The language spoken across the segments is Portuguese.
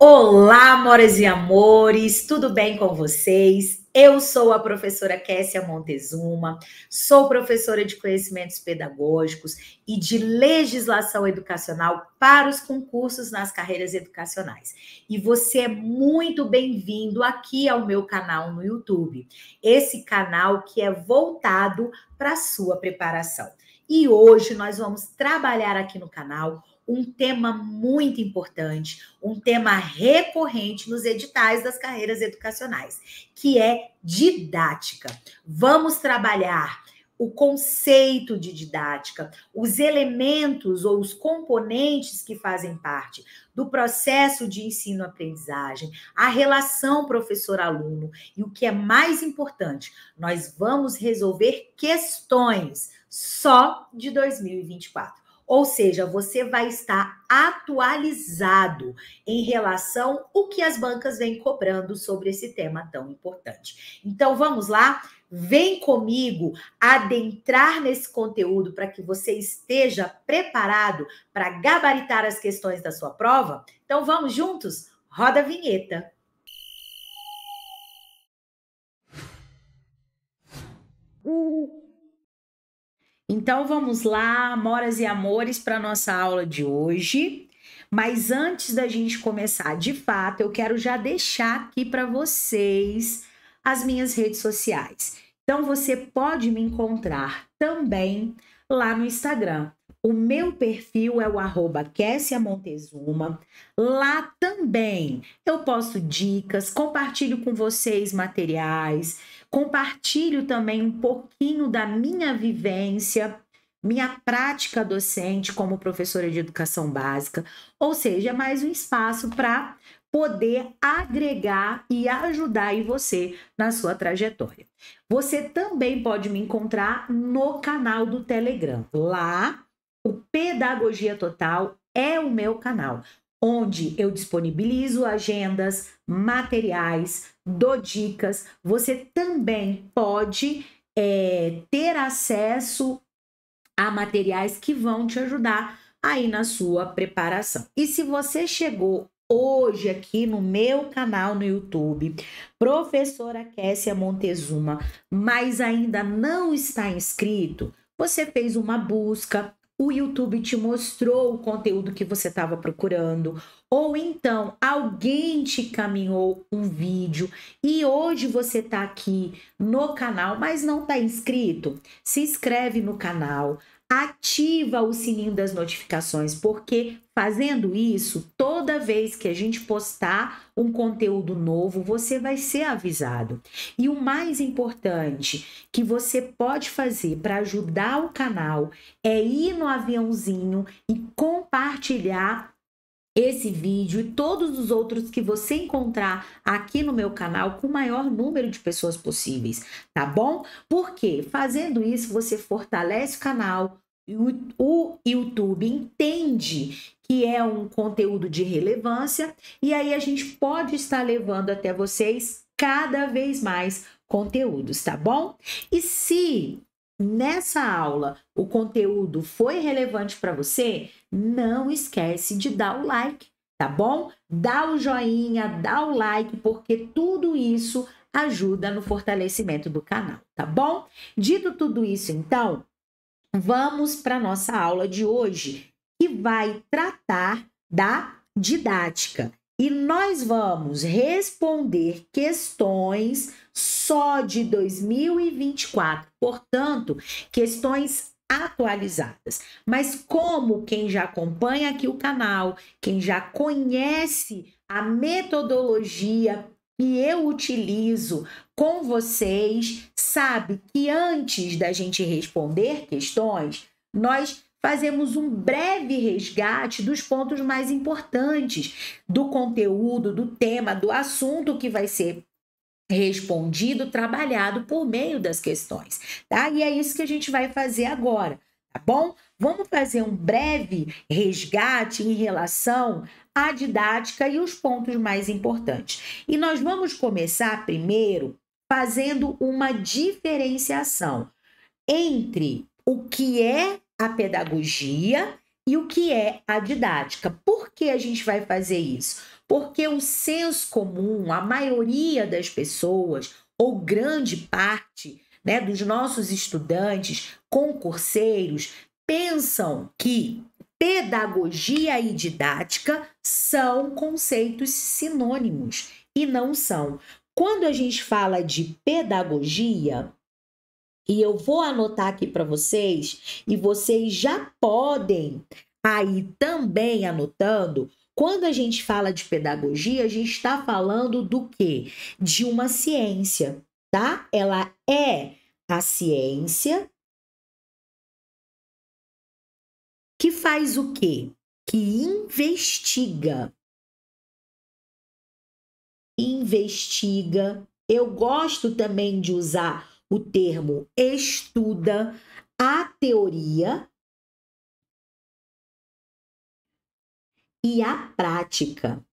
Olá, amores e amores, tudo bem com vocês? Eu sou a professora Kessia Montezuma, sou professora de conhecimentos pedagógicos e de legislação educacional para os concursos nas carreiras educacionais. E você é muito bem-vindo aqui ao meu canal no YouTube, esse canal que é voltado para a sua preparação. E hoje nós vamos trabalhar aqui no canal um tema muito importante, um tema recorrente nos editais das carreiras educacionais, que é didática. Vamos trabalhar o conceito de didática, os elementos ou os componentes que fazem parte do processo de ensino-aprendizagem, a relação professor-aluno e o que é mais importante, nós vamos resolver questões só de 2024. Ou seja, você vai estar atualizado em relação ao que as bancas vêm cobrando sobre esse tema tão importante. Então vamos lá, vem comigo adentrar nesse conteúdo para que você esteja preparado para gabaritar as questões da sua prova. Então vamos juntos? Roda a vinheta. Uh! Então vamos lá, moras e amores, para nossa aula de hoje. Mas antes da gente começar, de fato, eu quero já deixar aqui para vocês as minhas redes sociais. Então você pode me encontrar também lá no Instagram. O meu perfil é o arroba Kessia Montezuma. Lá também eu posto dicas, compartilho com vocês materiais compartilho também um pouquinho da minha vivência, minha prática docente como professora de educação básica, ou seja, é mais um espaço para poder agregar e ajudar em você na sua trajetória. Você também pode me encontrar no canal do Telegram. Lá, o Pedagogia Total é o meu canal, onde eu disponibilizo agendas, materiais, dou dicas. Você também pode é, ter acesso a materiais que vão te ajudar aí na sua preparação. E se você chegou hoje aqui no meu canal no YouTube, professora Kessia Montezuma, mas ainda não está inscrito, você fez uma busca, o YouTube te mostrou o conteúdo que você estava procurando, ou então alguém te caminhou um vídeo e hoje você está aqui no canal, mas não está inscrito, se inscreve no canal, ativa o sininho das notificações, porque fazendo isso, toda vez que a gente postar um conteúdo novo, você vai ser avisado. E o mais importante que você pode fazer para ajudar o canal é ir no aviãozinho e compartilhar esse vídeo e todos os outros que você encontrar aqui no meu canal com o maior número de pessoas possíveis, tá bom? Porque fazendo isso você fortalece o canal, o YouTube entende que é um conteúdo de relevância e aí a gente pode estar levando até vocês cada vez mais conteúdos, tá bom? E se nessa aula o conteúdo foi relevante para você, não esquece de dar o like, tá bom? Dá o joinha, dá o like, porque tudo isso ajuda no fortalecimento do canal, tá bom? Dito tudo isso, então, vamos para nossa aula de hoje, que vai tratar da didática e nós vamos responder questões só de 2024, portanto, questões atualizadas. Mas como quem já acompanha aqui o canal, quem já conhece a metodologia que eu utilizo com vocês, sabe que antes da gente responder questões, nós fazemos um breve resgate dos pontos mais importantes do conteúdo, do tema, do assunto que vai ser respondido, trabalhado por meio das questões, tá? E é isso que a gente vai fazer agora, tá bom? Vamos fazer um breve resgate em relação à didática e os pontos mais importantes. E nós vamos começar primeiro fazendo uma diferenciação entre o que é a pedagogia e o que é a didática. Por que a gente vai fazer isso? Porque o senso comum, a maioria das pessoas, ou grande parte né, dos nossos estudantes concurseiros, pensam que pedagogia e didática são conceitos sinônimos e não são. Quando a gente fala de pedagogia, e eu vou anotar aqui para vocês e vocês já podem aí também anotando. Quando a gente fala de pedagogia, a gente está falando do quê? De uma ciência, tá? Ela é a ciência que faz o quê? Que investiga. Investiga. Eu gosto também de usar o termo estuda a teoria e a prática.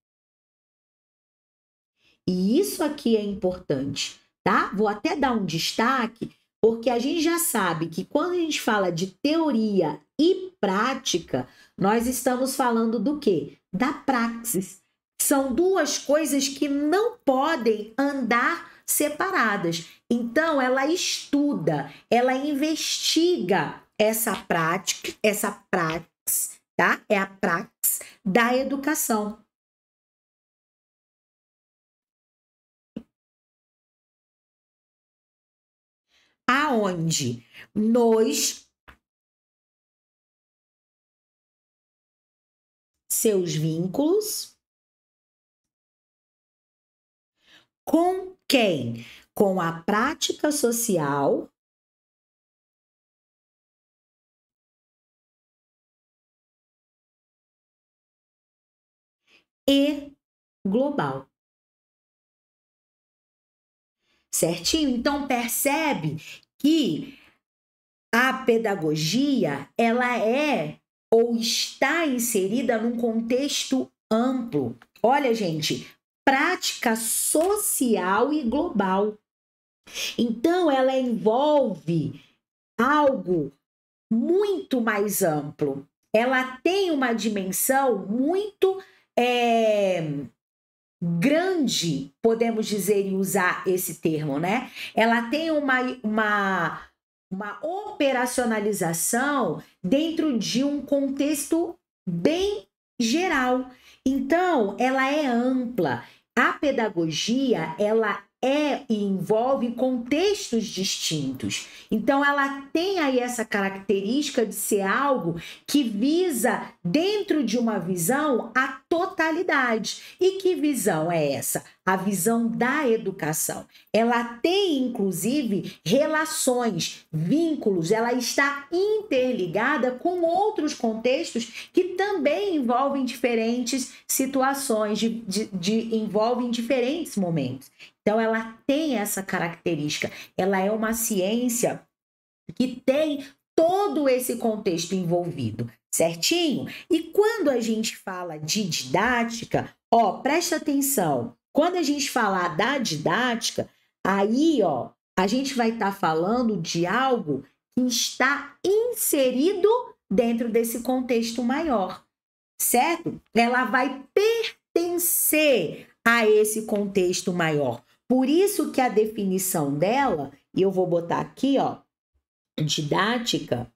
E isso aqui é importante, tá? Vou até dar um destaque, porque a gente já sabe que quando a gente fala de teoria e prática, nós estamos falando do quê? Da praxis. São duas coisas que não podem andar separadas. Então, ela estuda, ela investiga essa prática, essa praxis, tá? É a praxis da educação. Aonde nós, seus vínculos, com quem? Com a prática social e global. Certinho? Então percebe que a pedagogia, ela é ou está inserida num contexto amplo. Olha, gente, prática social e global. Então, ela envolve algo muito mais amplo. Ela tem uma dimensão muito é, grande, podemos dizer e usar esse termo, né? Ela tem uma, uma, uma operacionalização dentro de um contexto bem geral. Então, ela é ampla. A pedagogia, ela é e envolve contextos distintos. Então, ela tem aí essa característica de ser algo que visa dentro de uma visão a totalidade. E que visão é essa? A visão da educação. Ela tem, inclusive, relações, vínculos, ela está interligada com outros contextos que também envolvem diferentes situações, de, de, de envolvem diferentes momentos. Então, ela tem essa característica. Ela é uma ciência que tem todo esse contexto envolvido, certinho? E quando a gente fala de didática, ó, presta atenção. Quando a gente falar da didática, aí, ó, a gente vai estar tá falando de algo que está inserido dentro desse contexto maior, certo? Ela vai pertencer a esse contexto maior. Por isso que a definição dela, e eu vou botar aqui, ó, didática,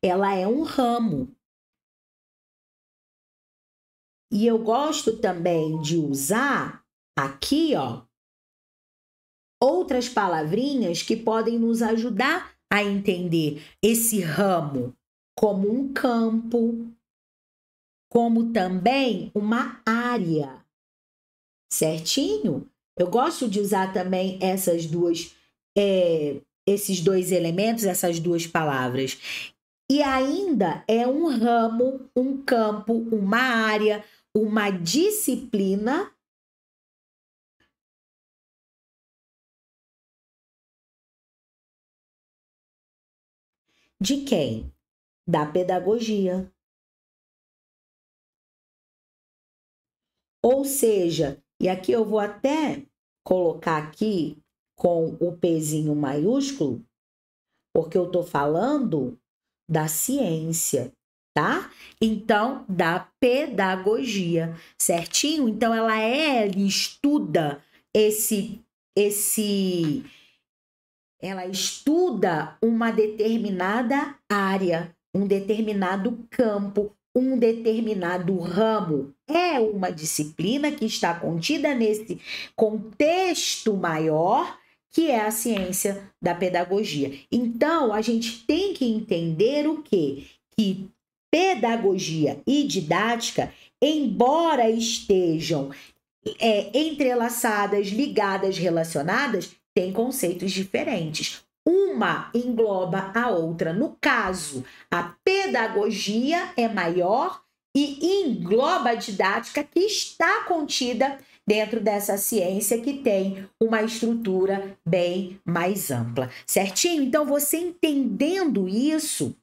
ela é um ramo. E eu gosto também de usar aqui, ó, outras palavrinhas que podem nos ajudar a entender esse ramo como um campo, como também uma área. Certinho? Eu gosto de usar também essas duas, é, esses dois elementos, essas duas palavras. E ainda é um ramo, um campo, uma área, uma disciplina de quem? Da pedagogia. Ou seja, e aqui eu vou até colocar aqui com o pezinho maiúsculo, porque eu estou falando da ciência, tá? Então, da pedagogia, certinho? Então, ela é, estuda esse, esse, ela estuda uma determinada área, um determinado campo, um determinado ramo, é uma disciplina que está contida nesse contexto maior que é a ciência da pedagogia. Então, a gente tem que entender o quê? Que pedagogia e didática, embora estejam é, entrelaçadas, ligadas, relacionadas, têm conceitos diferentes. Uma engloba a outra. No caso, a pedagogia é maior e engloba a didática que está contida dentro dessa ciência que tem uma estrutura bem mais ampla, certinho? Então, você entendendo isso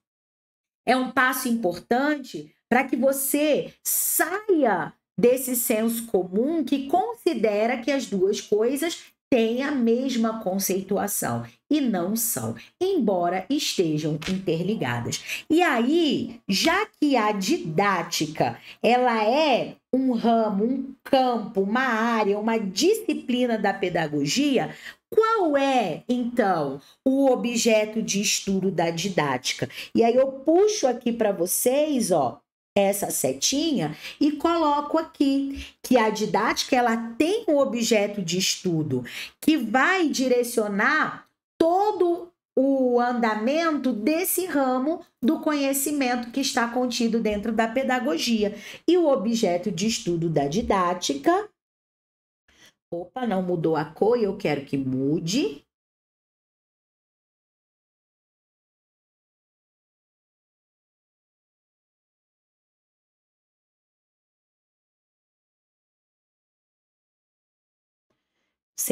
é um passo importante para que você saia desse senso comum que considera que as duas coisas têm a mesma conceituação e não são, embora estejam interligadas. E aí, já que a didática, ela é um ramo, um campo, uma área, uma disciplina da pedagogia, qual é, então, o objeto de estudo da didática? E aí eu puxo aqui para vocês, ó, essa setinha e coloco aqui que a didática ela tem um objeto de estudo que vai direcionar todo o andamento desse ramo do conhecimento que está contido dentro da pedagogia. E o objeto de estudo da didática. Opa, não mudou a cor, eu quero que mude.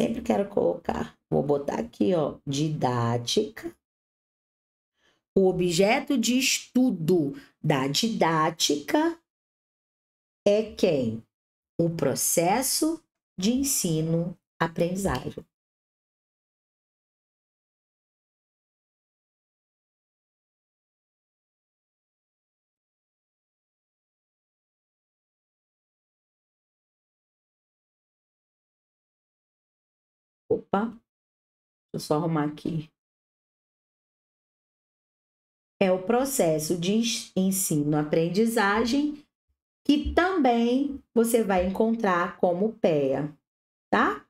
sempre quero colocar, vou botar aqui, ó, didática. O objeto de estudo da didática é quem? O processo de ensino-aprendizagem. Opa, deixa eu só arrumar aqui. É o processo de ensino-aprendizagem que também você vai encontrar como PEA, tá?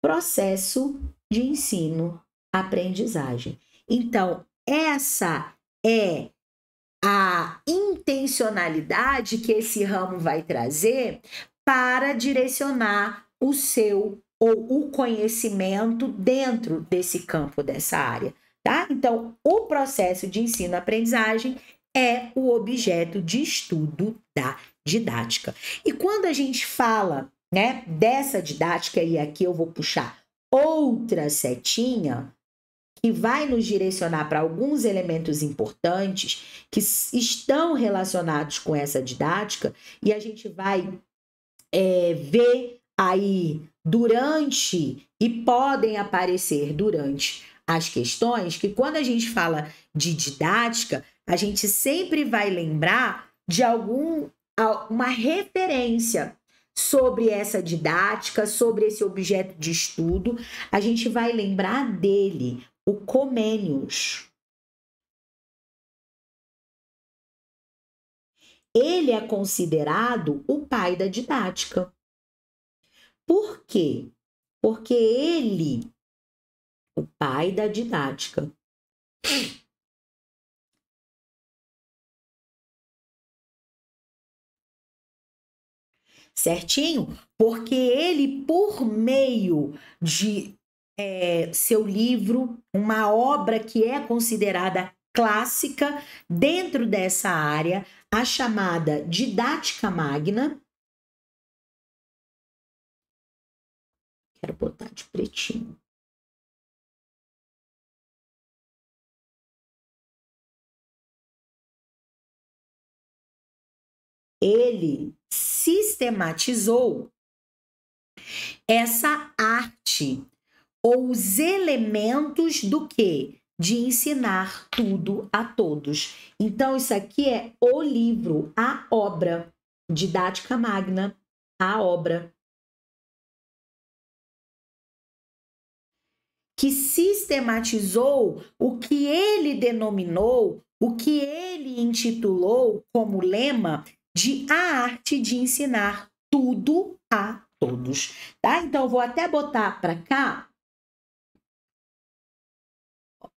Processo de ensino-aprendizagem. Então, essa é a intencionalidade que esse ramo vai trazer para direcionar o seu ou o conhecimento dentro desse campo, dessa área. Tá? Então, o processo de ensino-aprendizagem é o objeto de estudo da didática. E quando a gente fala né, dessa didática, e aqui eu vou puxar outra setinha, que vai nos direcionar para alguns elementos importantes que estão relacionados com essa didática, e a gente vai é, ver aí durante e podem aparecer durante as questões que quando a gente fala de didática, a gente sempre vai lembrar de algum uma referência sobre essa didática, sobre esse objeto de estudo, a gente vai lembrar dele, o Comênios. Ele é considerado o pai da didática. Por quê? Porque ele, o pai da didática, certinho? Porque ele, por meio de é, seu livro, uma obra que é considerada clássica dentro dessa área, a chamada Didática Magna, Quero botar de pretinho. Ele sistematizou essa arte ou os elementos do que? De ensinar tudo a todos. Então, isso aqui é o livro, a obra, didática magna, a obra. que sistematizou o que ele denominou, o que ele intitulou como lema de a arte de ensinar tudo a todos, tá? Então vou até botar para cá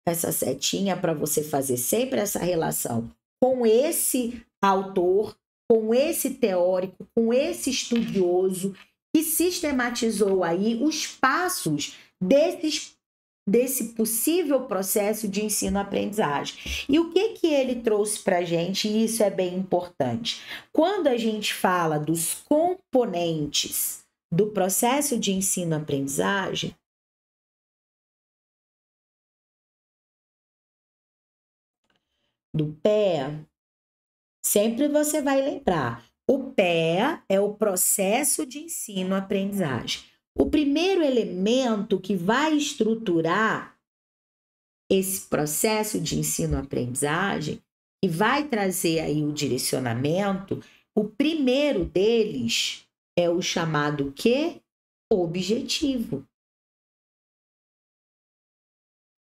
essa setinha para você fazer sempre essa relação com esse autor, com esse teórico, com esse estudioso que sistematizou aí os passos desses desse possível processo de ensino-aprendizagem. E o que que ele trouxe para a gente, e isso é bem importante. Quando a gente fala dos componentes do processo de ensino-aprendizagem, do PEA, sempre você vai lembrar, o PEA é o processo de ensino-aprendizagem. O primeiro elemento que vai estruturar esse processo de ensino-aprendizagem e vai trazer aí o direcionamento, o primeiro deles é o chamado que objetivo.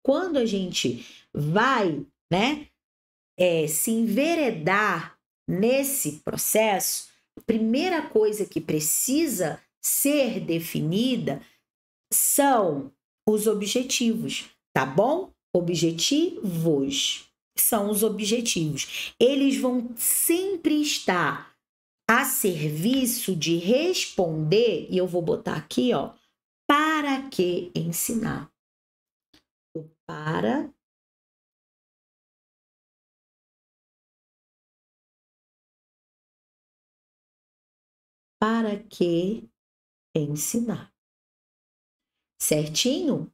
Quando a gente vai, né, é, se enveredar nesse processo, a primeira coisa que precisa ser definida são os objetivos, tá bom? Objetivos são os objetivos. Eles vão sempre estar a serviço de responder, e eu vou botar aqui, ó, para que ensinar. O para para que ensinar. Certinho?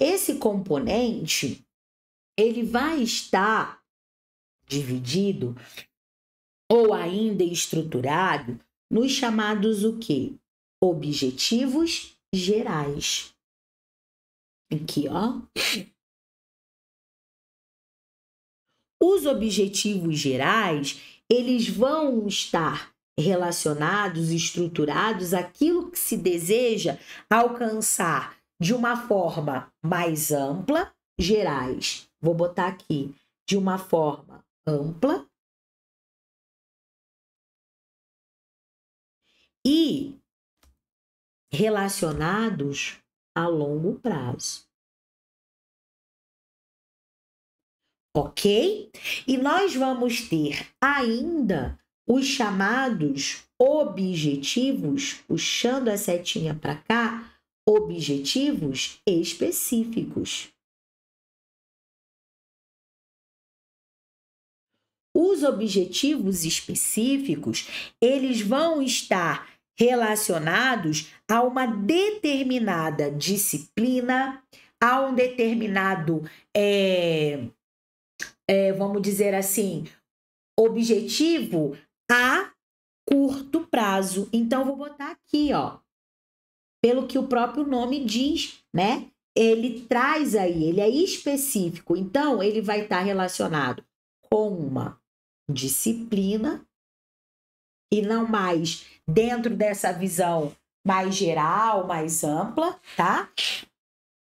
Esse componente ele vai estar dividido ou ainda estruturado nos chamados o que? Objetivos gerais. Aqui, ó. Os objetivos gerais, eles vão estar relacionados, estruturados, aquilo que se deseja alcançar de uma forma mais ampla, gerais. Vou botar aqui de uma forma ampla e relacionados a longo prazo. Ok? E nós vamos ter ainda os chamados objetivos, puxando a setinha para cá, objetivos específicos. Os objetivos específicos, eles vão estar relacionados a uma determinada disciplina, a um determinado, é, é, vamos dizer assim, objetivo a curto prazo. Então, vou botar aqui, ó. Pelo que o próprio nome diz, né? Ele traz aí, ele é específico. Então, ele vai estar tá relacionado com uma disciplina e não mais dentro dessa visão mais geral, mais ampla, tá?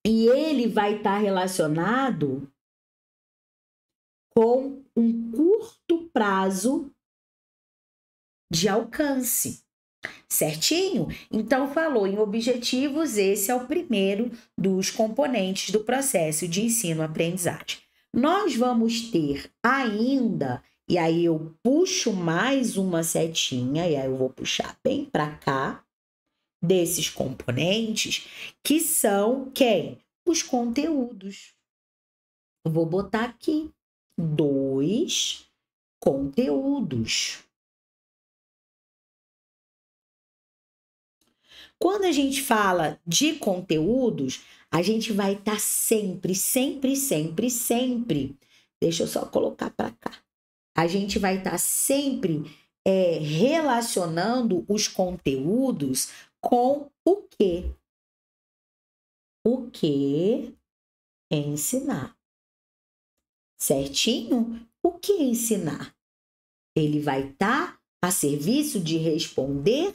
E ele vai estar tá relacionado com um curto prazo de alcance. Certinho? Então, falou em objetivos, esse é o primeiro dos componentes do processo de ensino-aprendizagem. Nós vamos ter ainda, e aí eu puxo mais uma setinha, e aí eu vou puxar bem para cá, desses componentes, que são quem? Os conteúdos. Eu vou botar aqui dois conteúdos. Quando a gente fala de conteúdos, a gente vai estar tá sempre, sempre, sempre, sempre. Deixa eu só colocar para cá. A gente vai estar tá sempre é, relacionando os conteúdos com o que? O que ensinar? Certinho? O que ensinar? Ele vai estar tá a serviço de responder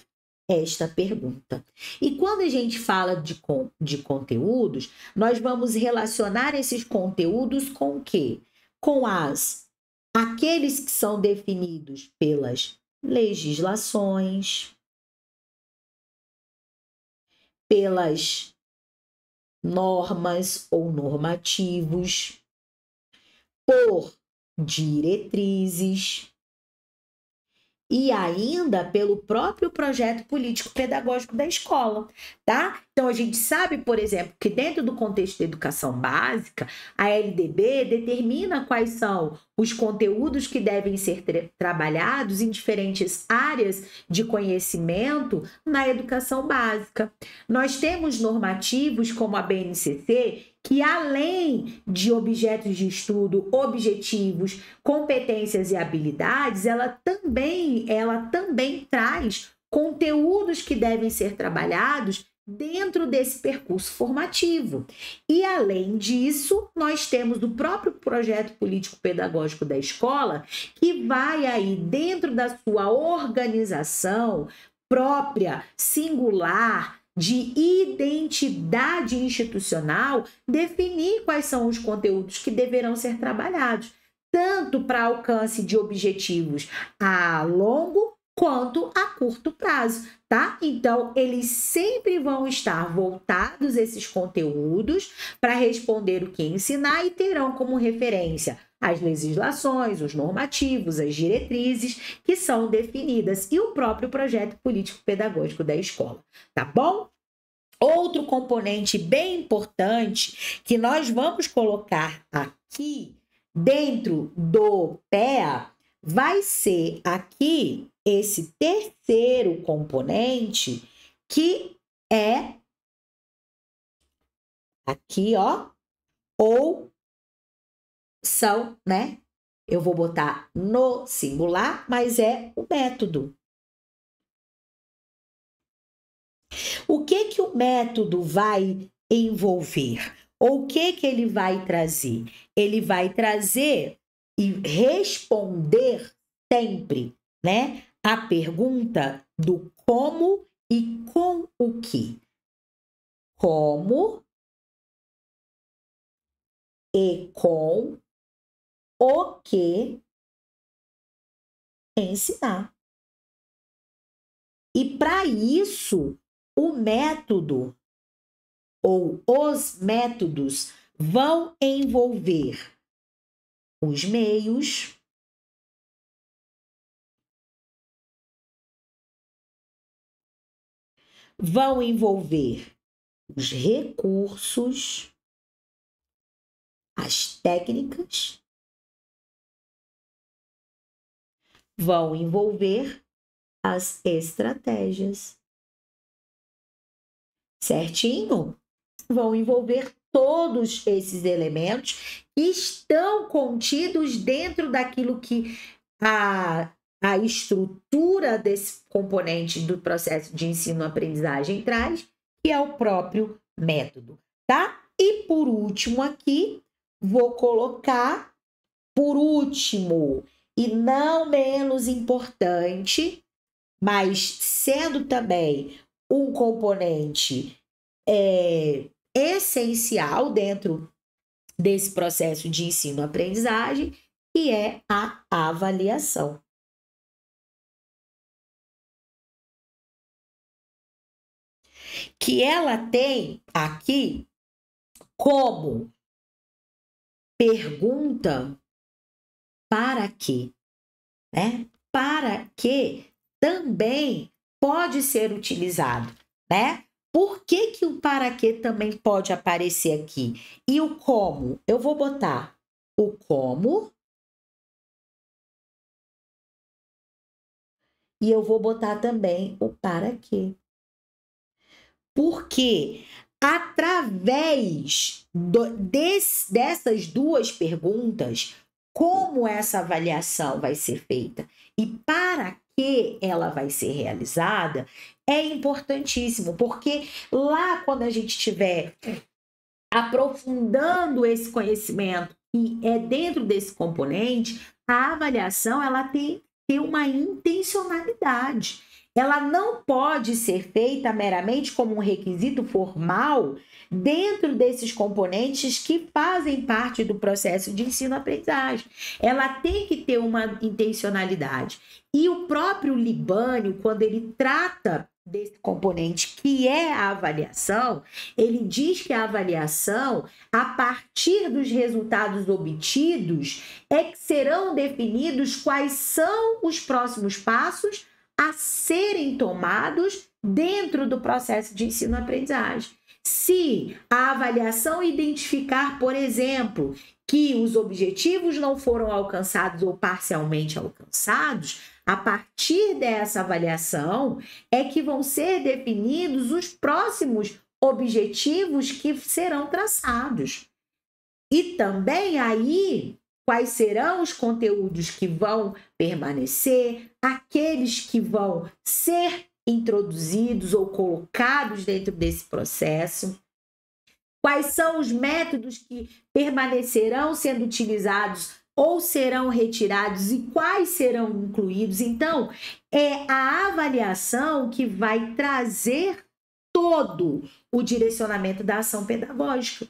esta pergunta. E quando a gente fala de, de conteúdos, nós vamos relacionar esses conteúdos com o quê? Com as aqueles que são definidos pelas legislações, pelas normas ou normativos, por diretrizes, e ainda pelo próprio projeto político pedagógico da escola, tá? Então, a gente sabe, por exemplo, que dentro do contexto da educação básica, a LDB determina quais são os conteúdos que devem ser tra trabalhados em diferentes áreas de conhecimento na educação básica. Nós temos normativos como a BNCC que além de objetos de estudo, objetivos, competências e habilidades, ela também, ela também traz conteúdos que devem ser trabalhados dentro desse percurso formativo. E além disso, nós temos o próprio projeto político pedagógico da escola, que vai aí dentro da sua organização própria, singular, de identidade institucional, definir quais são os conteúdos que deverão ser trabalhados, tanto para alcance de objetivos a longo quanto a curto prazo, tá? Então, eles sempre vão estar voltados esses conteúdos para responder o que ensinar e terão como referência as legislações, os normativos, as diretrizes que são definidas e o próprio projeto político-pedagógico da escola, tá bom? Outro componente bem importante que nós vamos colocar aqui dentro do PEA vai ser aqui esse terceiro componente que é aqui, ó, ou são, né? Eu vou botar no singular, mas é o método. O que que o método vai envolver? Ou o que que ele vai trazer? Ele vai trazer e responder sempre, né, a pergunta do como e com o que. Como e com o que ensinar. E para isso, o método ou os métodos vão envolver os meios, vão envolver os recursos, as técnicas, vão envolver as estratégias. Certinho? Vão envolver todos esses elementos que estão contidos dentro daquilo que a a estrutura desse componente do processo de ensino-aprendizagem traz, que é o próprio método, tá? E por último aqui, vou colocar por último e não menos importante, mas sendo também um componente é, essencial dentro desse processo de ensino-aprendizagem, que é a avaliação. que ela tem aqui como pergunta para que, né? Para que também pode ser utilizado, né? Por que, que o para que também pode aparecer aqui? E o como? Eu vou botar o como e eu vou botar também o para que. Porque através do, dessas duas perguntas, como essa avaliação vai ser feita e para que ela vai ser realizada, é importantíssimo, porque lá quando a gente estiver aprofundando esse conhecimento e é dentro desse componente, a avaliação ela tem ter uma intencionalidade ela não pode ser feita meramente como um requisito formal dentro desses componentes que fazem parte do processo de ensino-aprendizagem. Ela tem que ter uma intencionalidade. E o próprio Libânio, quando ele trata desse componente que é a avaliação, ele diz que a avaliação, a partir dos resultados obtidos, é que serão definidos quais são os próximos passos a serem tomados dentro do processo de ensino-aprendizagem. Se a avaliação identificar, por exemplo, que os objetivos não foram alcançados ou parcialmente alcançados, a partir dessa avaliação é que vão ser definidos os próximos objetivos que serão traçados. E também aí quais serão os conteúdos que vão permanecer, aqueles que vão ser introduzidos ou colocados dentro desse processo, quais são os métodos que permanecerão sendo utilizados ou serão retirados e quais serão incluídos. Então, é a avaliação que vai trazer todo o direcionamento da ação pedagógica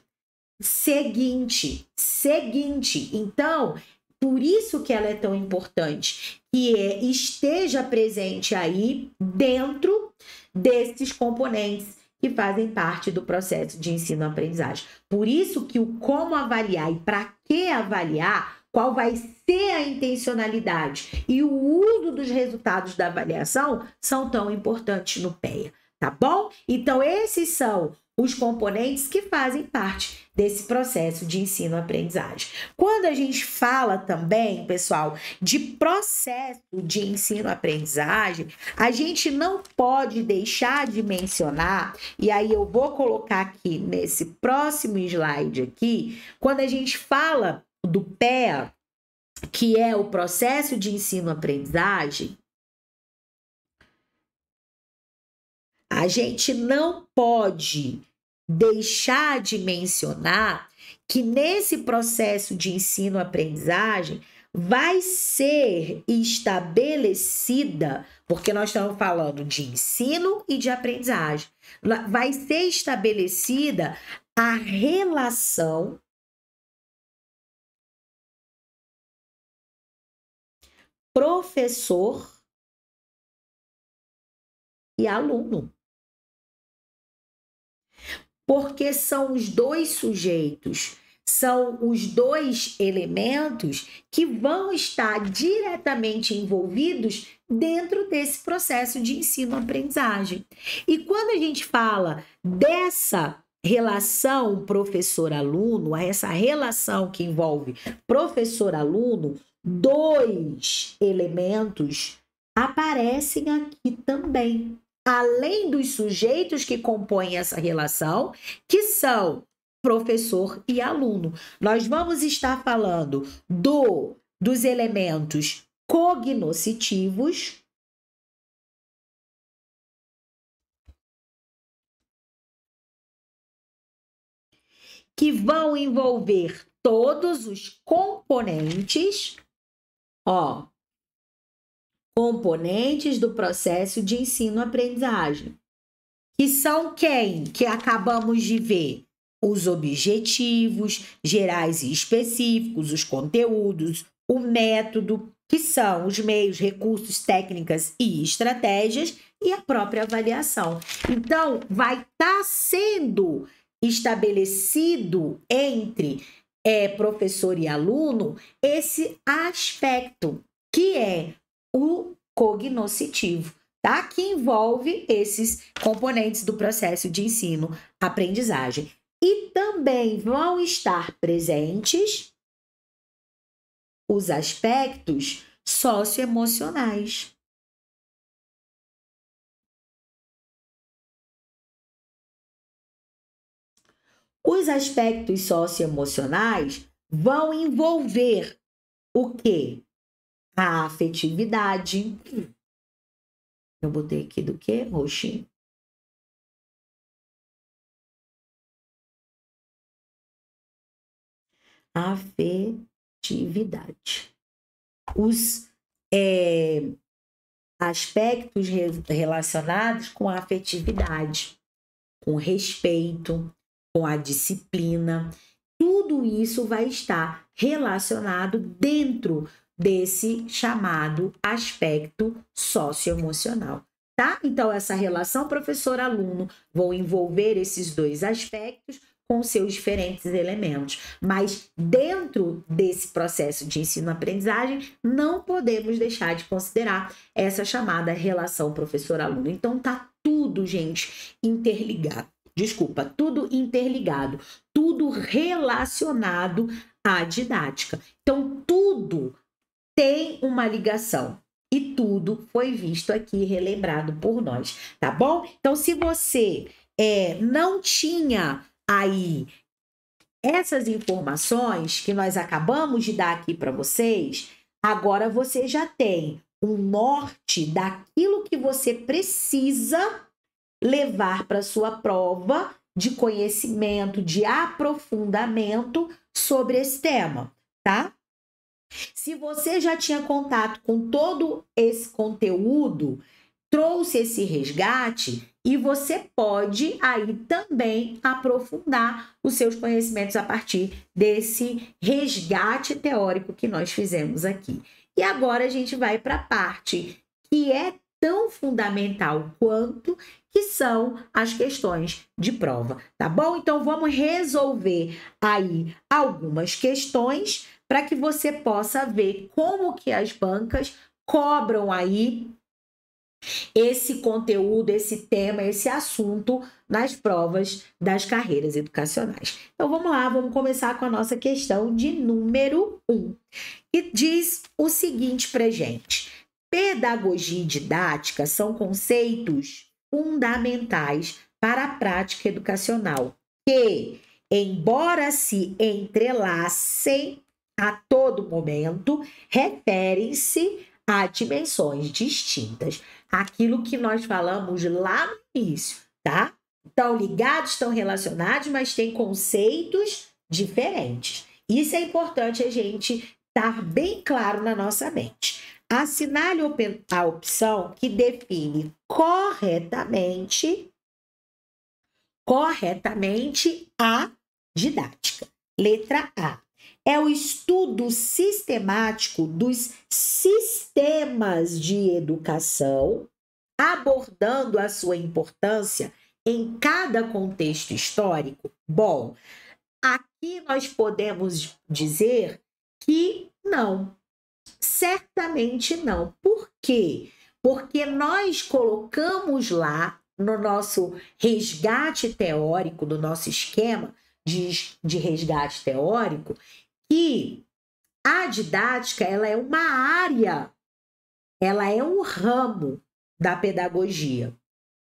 seguinte, seguinte. Então, por isso que ela é tão importante, que é, esteja presente aí dentro desses componentes que fazem parte do processo de ensino-aprendizagem. Por isso que o como avaliar e para que avaliar, qual vai ser a intencionalidade e o uso dos resultados da avaliação são tão importantes no PEA, tá bom? Então esses são os componentes que fazem parte desse processo de ensino-aprendizagem. Quando a gente fala também, pessoal, de processo de ensino-aprendizagem, a gente não pode deixar de mencionar, e aí eu vou colocar aqui nesse próximo slide aqui, quando a gente fala do PEA, que é o processo de ensino-aprendizagem, a gente não pode deixar de mencionar que nesse processo de ensino-aprendizagem vai ser estabelecida, porque nós estamos falando de ensino e de aprendizagem, vai ser estabelecida a relação professor e aluno porque são os dois sujeitos, são os dois elementos que vão estar diretamente envolvidos dentro desse processo de ensino-aprendizagem. E quando a gente fala dessa relação professor-aluno, essa relação que envolve professor-aluno, dois elementos aparecem aqui também além dos sujeitos que compõem essa relação, que são professor e aluno. Nós vamos estar falando do dos elementos cognoscitivos, que vão envolver todos os componentes, ó, componentes do processo de ensino-aprendizagem, que são quem que acabamos de ver? Os objetivos gerais e específicos, os conteúdos, o método, que são os meios, recursos, técnicas e estratégias, e a própria avaliação. Então, vai estar tá sendo estabelecido entre é, professor e aluno esse aspecto, que é o cognoscitivo, tá? Que envolve esses componentes do processo de ensino-aprendizagem. E também vão estar presentes os aspectos socioemocionais. Os aspectos socioemocionais vão envolver o que? a afetividade. Eu botei aqui do que? Roxinho. Afetividade. Os é, aspectos re relacionados com a afetividade, com respeito, com a disciplina, tudo isso vai estar relacionado dentro desse chamado aspecto socioemocional. Tá? Então, essa relação professor-aluno, vou envolver esses dois aspectos com seus diferentes elementos. Mas dentro desse processo de ensino-aprendizagem, não podemos deixar de considerar essa chamada relação professor-aluno. Então, tá tudo, gente, interligado. Desculpa, tudo interligado, tudo relacionado à didática. Então, tudo tem uma ligação. E tudo foi visto aqui, relembrado por nós, tá bom? Então, se você é, não tinha aí essas informações que nós acabamos de dar aqui para vocês, agora você já tem um norte daquilo que você precisa levar para sua prova de conhecimento, de aprofundamento sobre esse tema, tá? Se você já tinha contato com todo esse conteúdo, trouxe esse resgate e você pode aí também aprofundar os seus conhecimentos a partir desse resgate teórico que nós fizemos aqui. E agora a gente vai para a parte que é tão fundamental quanto que são as questões de prova, tá bom? Então vamos resolver aí algumas questões para que você possa ver como que as bancas cobram aí esse conteúdo, esse tema, esse assunto nas provas das carreiras educacionais. Então vamos lá, vamos começar com a nossa questão de número 1, um, que diz o seguinte para gente: pedagogia e didática são conceitos fundamentais para a prática educacional que, embora se entrelacem, a todo momento referem-se a dimensões distintas. Aquilo que nós falamos lá no início, tá? Estão ligados, estão relacionados, mas têm conceitos diferentes. Isso é importante a gente estar bem claro na nossa mente. Assinale a opção que define corretamente corretamente a didática. Letra A é o estudo sistemático dos sistemas de educação, abordando a sua importância em cada contexto histórico? Bom, aqui nós podemos dizer que não, certamente não. Por quê? Porque nós colocamos lá no nosso resgate teórico, do nosso esquema de, de resgate teórico, que a didática ela é uma área, ela é um ramo da pedagogia.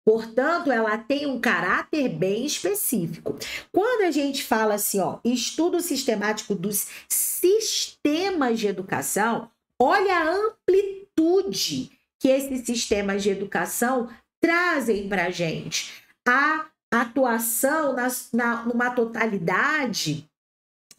Portanto, ela tem um caráter bem específico. Quando a gente fala assim, ó, estudo sistemático dos sistemas de educação, olha a amplitude que esses sistemas de educação trazem para a gente. A atuação na, na, numa totalidade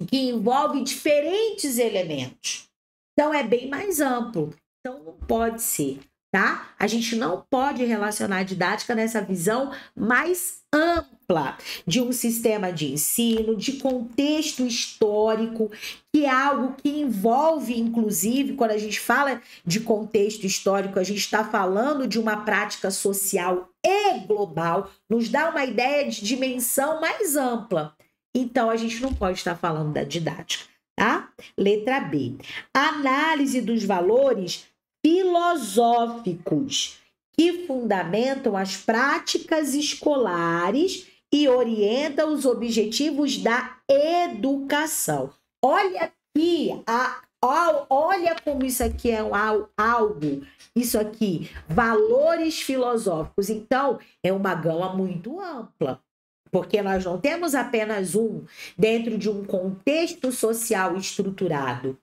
que envolve diferentes elementos. Então é bem mais amplo. Então não pode ser, tá? A gente não pode relacionar a didática nessa visão mais ampla de um sistema de ensino, de contexto histórico, que é algo que envolve, inclusive, quando a gente fala de contexto histórico, a gente está falando de uma prática social e global, nos dá uma ideia de dimensão mais ampla. Então, a gente não pode estar falando da didática, tá? Letra B. Análise dos valores filosóficos que fundamentam as práticas escolares e orientam os objetivos da educação. Olha aqui a Olha como isso aqui é algo, isso aqui, valores filosóficos. Então, é uma gama muito ampla porque nós não temos apenas um dentro de um contexto social estruturado.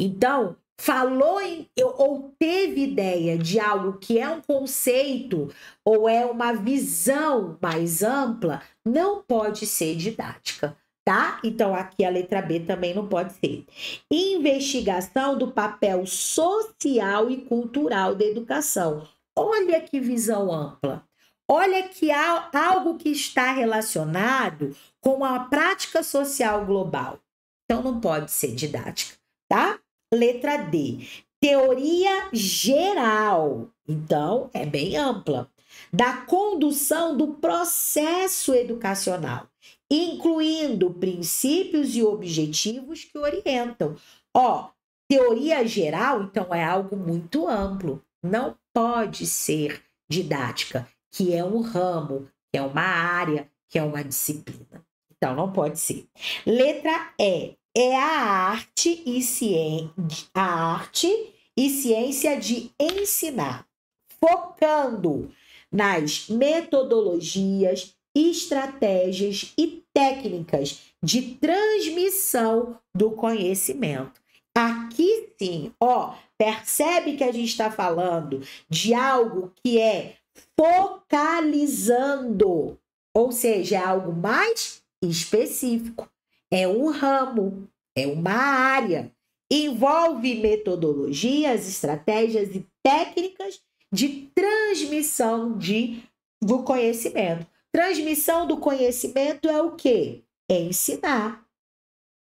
Então, falou em, ou teve ideia de algo que é um conceito ou é uma visão mais ampla, não pode ser didática, tá? Então aqui a letra B também não pode ser. Investigação do papel social e cultural da educação. Olha que visão ampla. Olha que há algo que está relacionado com a prática social global. Então não pode ser didática, tá? Letra D. Teoria geral. Então é bem ampla. Da condução do processo educacional, incluindo princípios e objetivos que orientam. Ó, teoria geral, então é algo muito amplo, não pode ser didática que é um ramo, que é uma área, que é uma disciplina. Então, não pode ser. Letra E. É a arte e ciência, a arte e ciência de ensinar, focando nas metodologias, estratégias e técnicas de transmissão do conhecimento. Aqui sim, ó, percebe que a gente está falando de algo que é focalizando, ou seja, é algo mais específico. É um ramo, é uma área. Envolve metodologias, estratégias e técnicas de transmissão de, do conhecimento. Transmissão do conhecimento é o quê? É ensinar.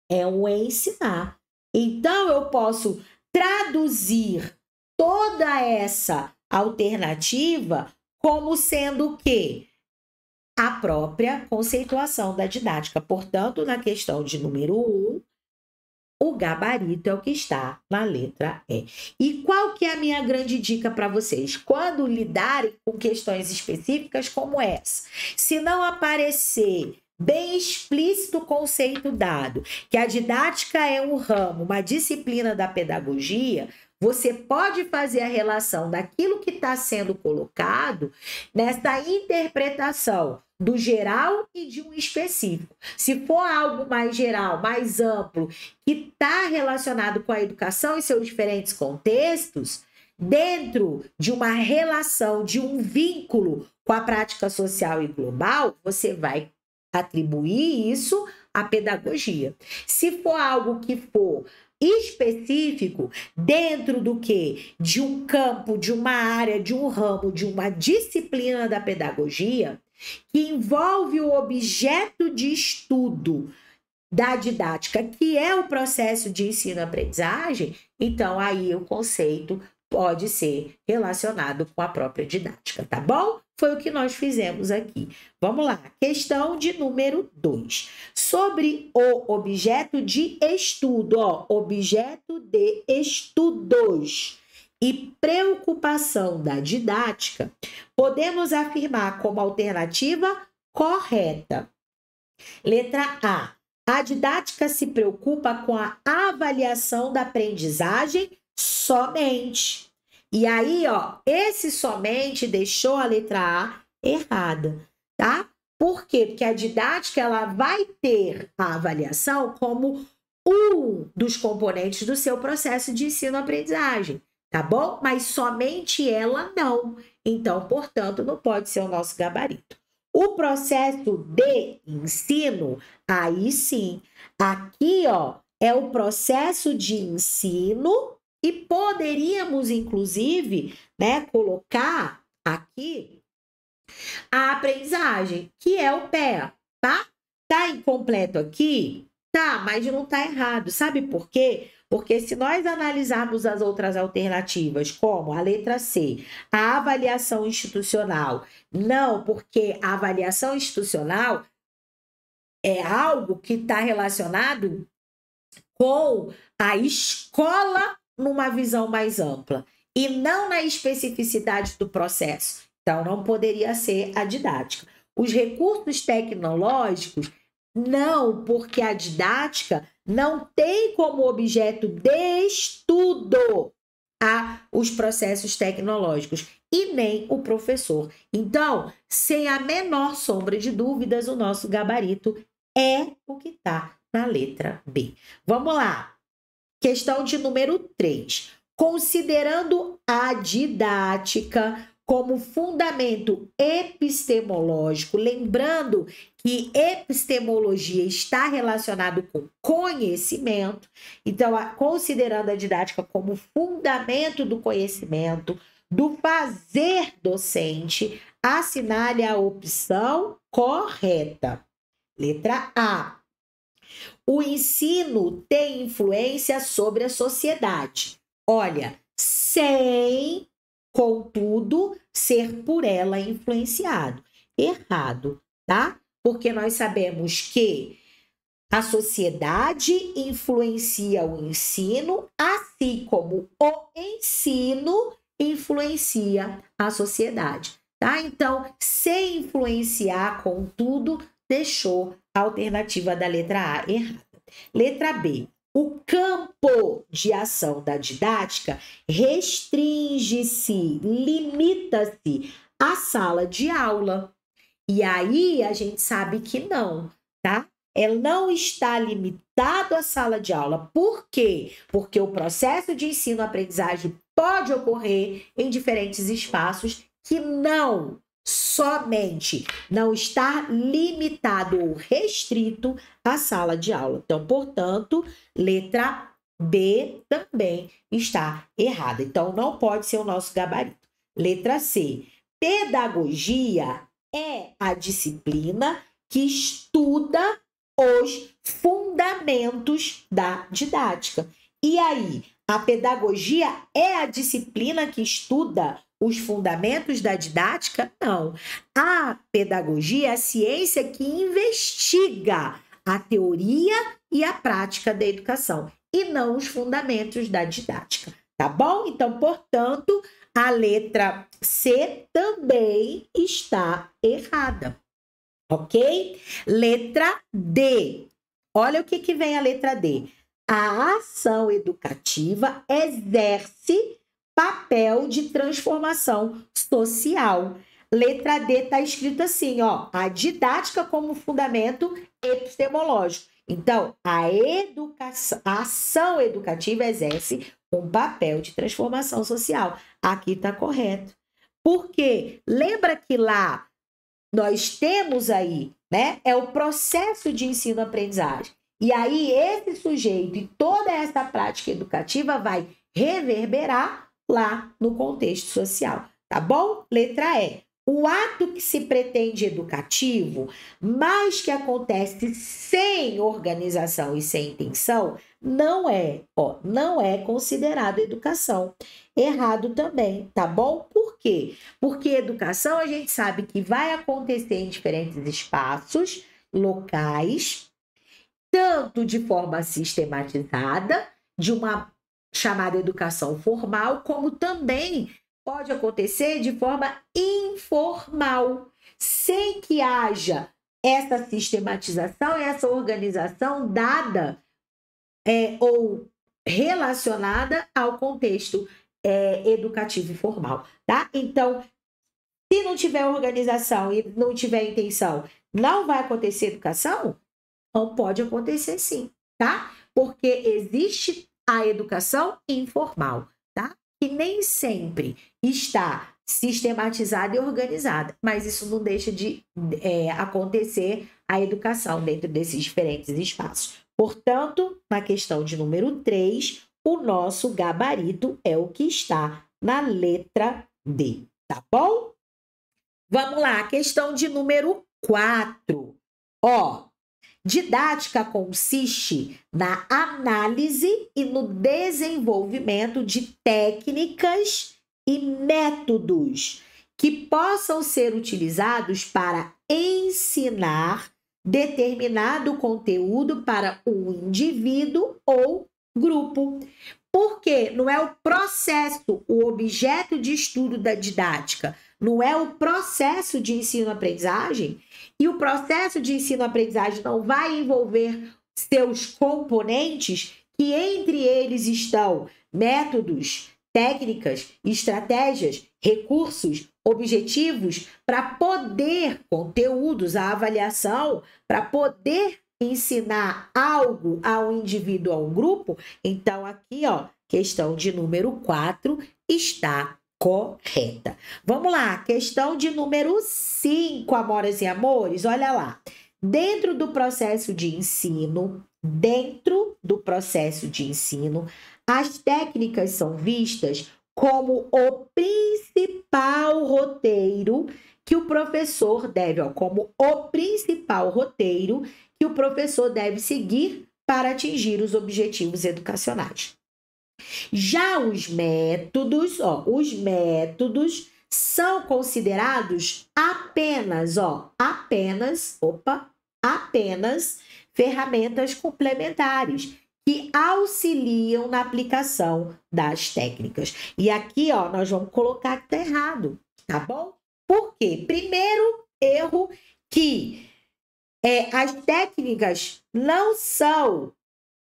É um ensinar. Então, eu posso traduzir toda essa alternativa como sendo que a própria conceituação da didática. Portanto, na questão de número 1, um, o gabarito é o que está na letra E. E qual que é a minha grande dica para vocês? Quando lidarem com questões específicas como essa, se não aparecer bem explícito o conceito dado, que a didática é um ramo, uma disciplina da pedagogia, você pode fazer a relação daquilo que está sendo colocado nessa interpretação do geral e de um específico. Se for algo mais geral, mais amplo, que está relacionado com a educação e seus diferentes contextos, dentro de uma relação, de um vínculo com a prática social e global, você vai atribuir isso à pedagogia. Se for algo que for específico dentro do que de um campo, de uma área, de um ramo, de uma disciplina da pedagogia que envolve o objeto de estudo da didática, que é o processo de ensino-aprendizagem, então aí o conceito pode ser relacionado com a própria didática, tá bom? Foi o que nós fizemos aqui. Vamos lá, questão de número 2. Sobre o objeto de estudo, ó, objeto de estudos e preocupação da didática, podemos afirmar como alternativa correta. Letra A. A didática se preocupa com a avaliação da aprendizagem somente. E aí, ó, esse somente deixou a letra A errada, tá? Por quê? Porque a didática ela vai ter a avaliação como um dos componentes do seu processo de ensino-aprendizagem, tá bom? Mas somente ela não. Então, portanto, não pode ser o nosso gabarito. O processo de ensino, aí sim. Aqui, ó, é o processo de ensino e poderíamos, inclusive, né, colocar aqui a aprendizagem, que é o pé, tá? Tá incompleto aqui? Tá, mas não tá errado. Sabe por quê? Porque se nós analisarmos as outras alternativas, como a letra C, a avaliação institucional, não, porque a avaliação institucional é algo que está relacionado com a escola numa visão mais ampla e não na especificidade do processo. Então, não poderia ser a didática. Os recursos tecnológicos, não, porque a didática não tem como objeto de estudo a os processos tecnológicos e nem o professor. Então, sem a menor sombra de dúvidas, o nosso gabarito é o que está na letra B. Vamos lá. Questão de número 3. Considerando a didática como fundamento epistemológico, lembrando que epistemologia está relacionado com conhecimento, então considerando a didática como fundamento do conhecimento, do fazer docente, assinale a opção correta. Letra A o ensino tem influência sobre a sociedade. Olha, sem, contudo, ser por ela influenciado. Errado, tá? Porque nós sabemos que a sociedade influencia o ensino, assim como o ensino influencia a sociedade, tá? Então, sem influenciar, contudo, deixou a alternativa da letra A errada. Letra B. O campo de ação da didática restringe-se, limita-se à sala de aula. E aí a gente sabe que não, tá? Ela é não está limitado à sala de aula. Por quê? Porque o processo de ensino-aprendizagem pode ocorrer em diferentes espaços que não somente, não estar limitado ou restrito à sala de aula. Então, portanto, letra B também está errada. Então, não pode ser o nosso gabarito. Letra C. Pedagogia é a disciplina que estuda os fundamentos da didática. E aí, a pedagogia é a disciplina que estuda os fundamentos da didática? Não. A pedagogia é a ciência que investiga a teoria e a prática da educação e não os fundamentos da didática, tá bom? Então, portanto, a letra C também está errada, ok? Letra D. Olha o que, que vem a letra D. A ação educativa exerce papel de transformação social. Letra D está escrito assim, ó, a didática como fundamento epistemológico. Então, a educação, a ação educativa exerce um papel de transformação social. Aqui está correto. Porque lembra que lá nós temos aí, né? É o processo de ensino-aprendizagem. E aí esse sujeito e toda essa prática educativa vai reverberar lá no contexto social, tá bom? Letra E. O ato que se pretende educativo, mas que acontece sem organização e sem intenção, não é, ó, não é considerado educação. Errado também, tá bom? Por quê? Porque educação a gente sabe que vai acontecer em diferentes espaços, locais, tanto de forma sistematizada, de uma chamada educação formal, como também pode acontecer de forma informal, sem que haja essa sistematização, essa organização dada é, ou relacionada ao contexto é, educativo formal, tá? Então, se não tiver organização e não tiver intenção, não vai acontecer educação? Ou pode acontecer sim, tá? Porque existe a educação informal, tá? Que nem sempre está sistematizada e organizada, mas isso não deixa de é, acontecer a educação dentro desses diferentes espaços. Portanto, na questão de número 3, o nosso gabarito é o que está na letra D, tá bom? Vamos lá, questão de número 4. Ó, Didática consiste na análise e no desenvolvimento de técnicas e métodos que possam ser utilizados para ensinar determinado conteúdo para um indivíduo ou grupo. Porque não é o processo, o objeto de estudo da didática, não é o processo de ensino-aprendizagem, e o processo de ensino-aprendizagem não vai envolver seus componentes, que entre eles estão métodos, técnicas, estratégias, recursos, objetivos, para poder, conteúdos, a avaliação, para poder ensinar algo a um indivíduo, a um grupo, então aqui, ó, questão de número 4 está correta. Vamos lá, questão de número 5, amoras e amores. Olha lá. Dentro do processo de ensino, dentro do processo de ensino, as técnicas são vistas como o principal roteiro que o professor deve, ó, como o principal roteiro que o professor deve seguir para atingir os objetivos educacionais. Já os métodos, ó, os métodos são considerados apenas, ó, apenas, opa, apenas ferramentas complementares que auxiliam na aplicação das técnicas. E aqui, ó, nós vamos colocar que tá errado, tá bom? Por quê? Primeiro erro que é, as técnicas não são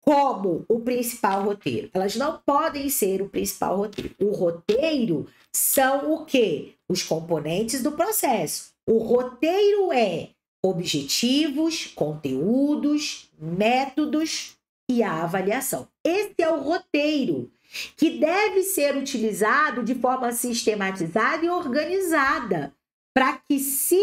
como o principal roteiro. Elas não podem ser o principal roteiro. O roteiro são o quê? Os componentes do processo. O roteiro é objetivos, conteúdos, métodos e a avaliação. Esse é o roteiro que deve ser utilizado de forma sistematizada e organizada para que se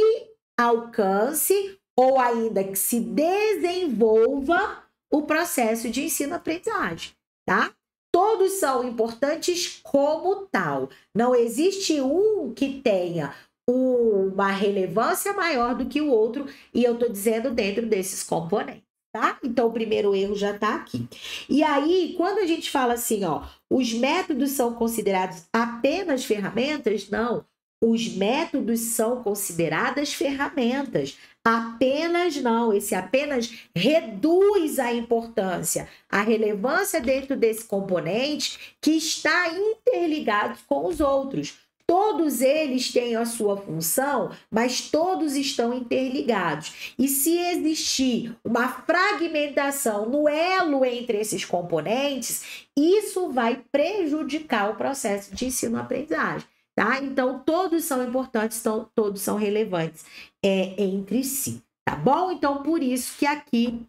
alcance ou ainda que se desenvolva o processo de ensino-aprendizagem, tá? Todos são importantes como tal. Não existe um que tenha uma relevância maior do que o outro, e eu estou dizendo dentro desses componentes. Tá? Então, o primeiro erro já está aqui. E aí, quando a gente fala assim, ó, os métodos são considerados apenas ferramentas, não. Os métodos são consideradas ferramentas. Apenas não, esse apenas reduz a importância, a relevância dentro desse componente que está interligado com os outros. Todos eles têm a sua função, mas todos estão interligados. E se existir uma fragmentação no elo entre esses componentes, isso vai prejudicar o processo de ensino-aprendizagem. Tá? Então, todos são importantes, então, todos são relevantes é, entre si, tá bom? Então, por isso que aqui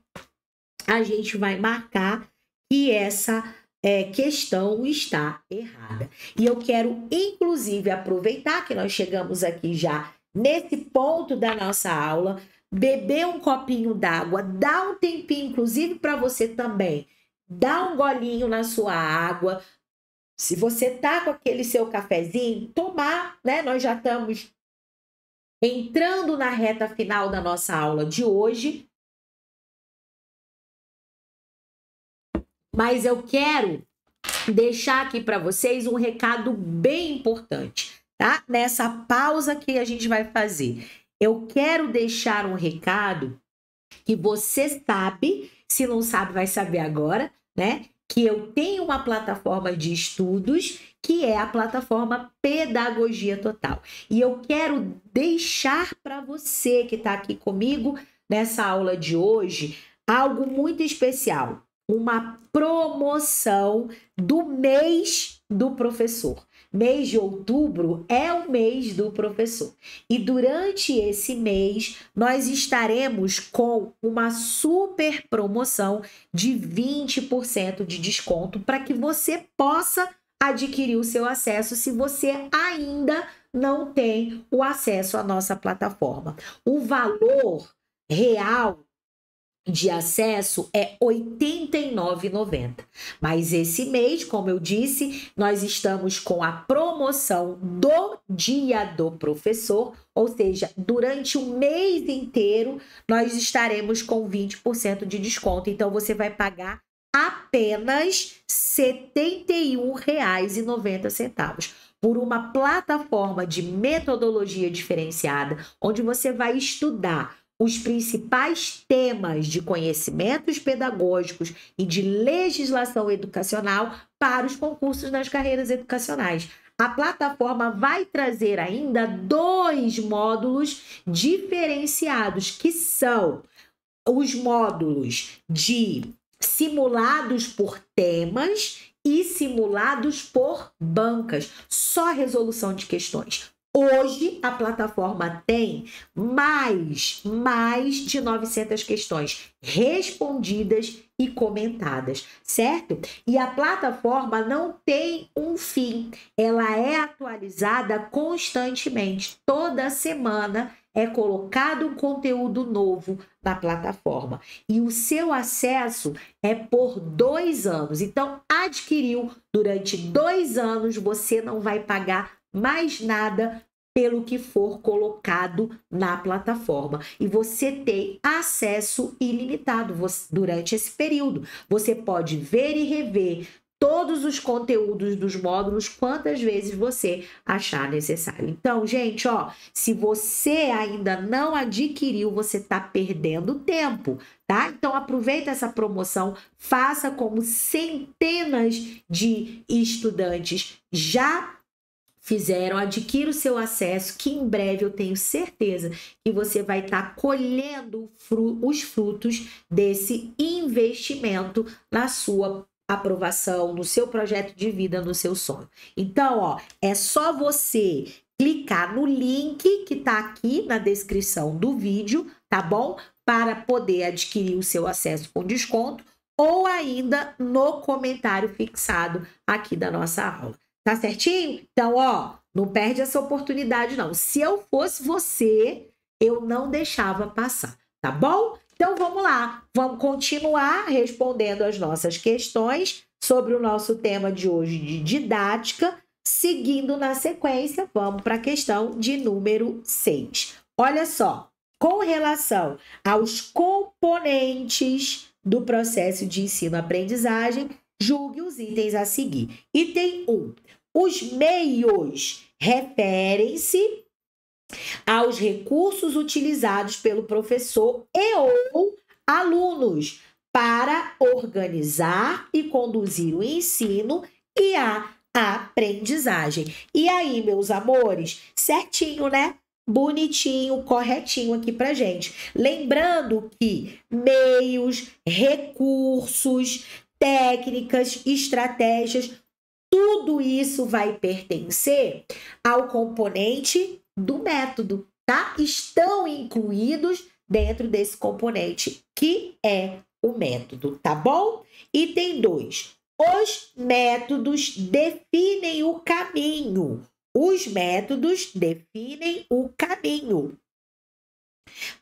a gente vai marcar que essa é, questão está errada. E eu quero, inclusive, aproveitar que nós chegamos aqui já nesse ponto da nossa aula, beber um copinho d'água, dá um tempinho, inclusive, para você também. Dá um golinho na sua água, se você tá com aquele seu cafezinho, tomar, né? Nós já estamos entrando na reta final da nossa aula de hoje. Mas eu quero deixar aqui para vocês um recado bem importante, tá? Nessa pausa que a gente vai fazer. Eu quero deixar um recado que você sabe, se não sabe, vai saber agora, né? que eu tenho uma plataforma de estudos que é a plataforma Pedagogia Total. E eu quero deixar para você que está aqui comigo nessa aula de hoje algo muito especial, uma promoção do mês do professor. Mês de outubro é o mês do professor. E durante esse mês, nós estaremos com uma super promoção de 20% de desconto para que você possa adquirir o seu acesso se você ainda não tem o acesso à nossa plataforma. O valor real de acesso é R$ 89,90. Mas esse mês, como eu disse, nós estamos com a promoção do Dia do Professor, ou seja, durante o mês inteiro nós estaremos com 20% de desconto. Então você vai pagar apenas R$ 71,90 por uma plataforma de metodologia diferenciada, onde você vai estudar os principais temas de conhecimentos pedagógicos e de legislação educacional para os concursos nas carreiras educacionais. A plataforma vai trazer ainda dois módulos diferenciados, que são os módulos de simulados por temas e simulados por bancas, só resolução de questões. Hoje a plataforma tem mais, mais de 900 questões respondidas e comentadas, certo? E a plataforma não tem um fim, ela é atualizada constantemente. Toda semana é colocado um conteúdo novo na plataforma e o seu acesso é por dois anos. Então, adquiriu durante dois anos, você não vai pagar mais nada pelo que for colocado na plataforma. E você tem acesso ilimitado durante esse período. Você pode ver e rever todos os conteúdos dos módulos quantas vezes você achar necessário. Então, gente, ó, se você ainda não adquiriu, você tá perdendo tempo, tá? Então aproveita essa promoção, faça como centenas de estudantes já fizeram, adquira o seu acesso, que em breve eu tenho certeza que você vai estar tá colhendo os frutos desse investimento na sua aprovação, no seu projeto de vida, no seu sonho. Então, ó, é só você clicar no link que tá aqui na descrição do vídeo, tá bom? Para poder adquirir o seu acesso com desconto ou ainda no comentário fixado aqui da nossa aula. Tá certinho? Então, ó, não perde essa oportunidade, não. Se eu fosse você, eu não deixava passar, tá bom? Então vamos lá, vamos continuar respondendo as nossas questões sobre o nosso tema de hoje de didática. Seguindo na sequência, vamos para a questão de número 6. Olha só, com relação aos componentes do processo de ensino-aprendizagem, julgue os itens a seguir. Item 1. Os meios referem-se aos recursos utilizados pelo professor e ou alunos para organizar e conduzir o ensino e a aprendizagem. E aí, meus amores, certinho, né? Bonitinho, corretinho aqui pra gente. Lembrando que meios, recursos, técnicas, estratégias, tudo isso vai pertencer ao componente do método, tá? Estão incluídos dentro desse componente que é o método, tá bom? Item 2. Os métodos definem o caminho. Os métodos definem o caminho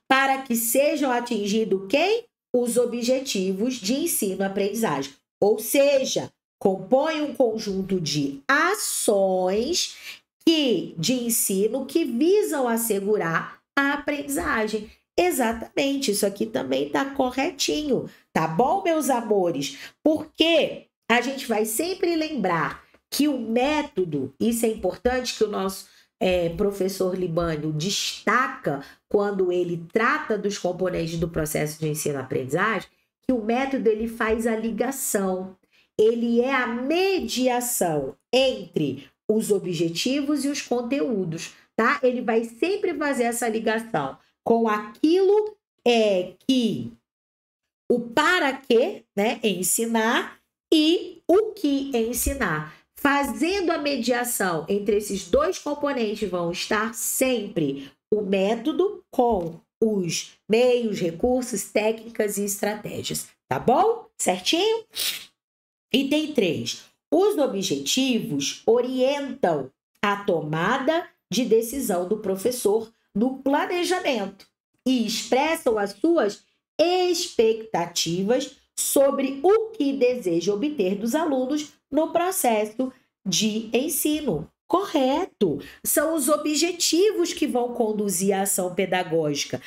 para que sejam atingidos quem? Os objetivos de ensino-aprendizagem. Ou seja, compõe um conjunto de ações que de ensino que visam assegurar a aprendizagem. Exatamente, isso aqui também está corretinho, tá bom, meus amores? Porque a gente vai sempre lembrar que o método, isso é importante que o nosso é, professor Libânio destaca quando ele trata dos componentes do processo de ensino-aprendizagem, que o método ele faz a ligação ele é a mediação entre os objetivos e os conteúdos, tá? Ele vai sempre fazer essa ligação com aquilo é que o para que, né, ensinar e o que ensinar. Fazendo a mediação entre esses dois componentes vão estar sempre o método com os meios, recursos, técnicas e estratégias, tá bom? Certinho? Item 3. Os objetivos orientam a tomada de decisão do professor no planejamento e expressam as suas expectativas sobre o que deseja obter dos alunos no processo de ensino. Correto! São os objetivos que vão conduzir a ação pedagógica.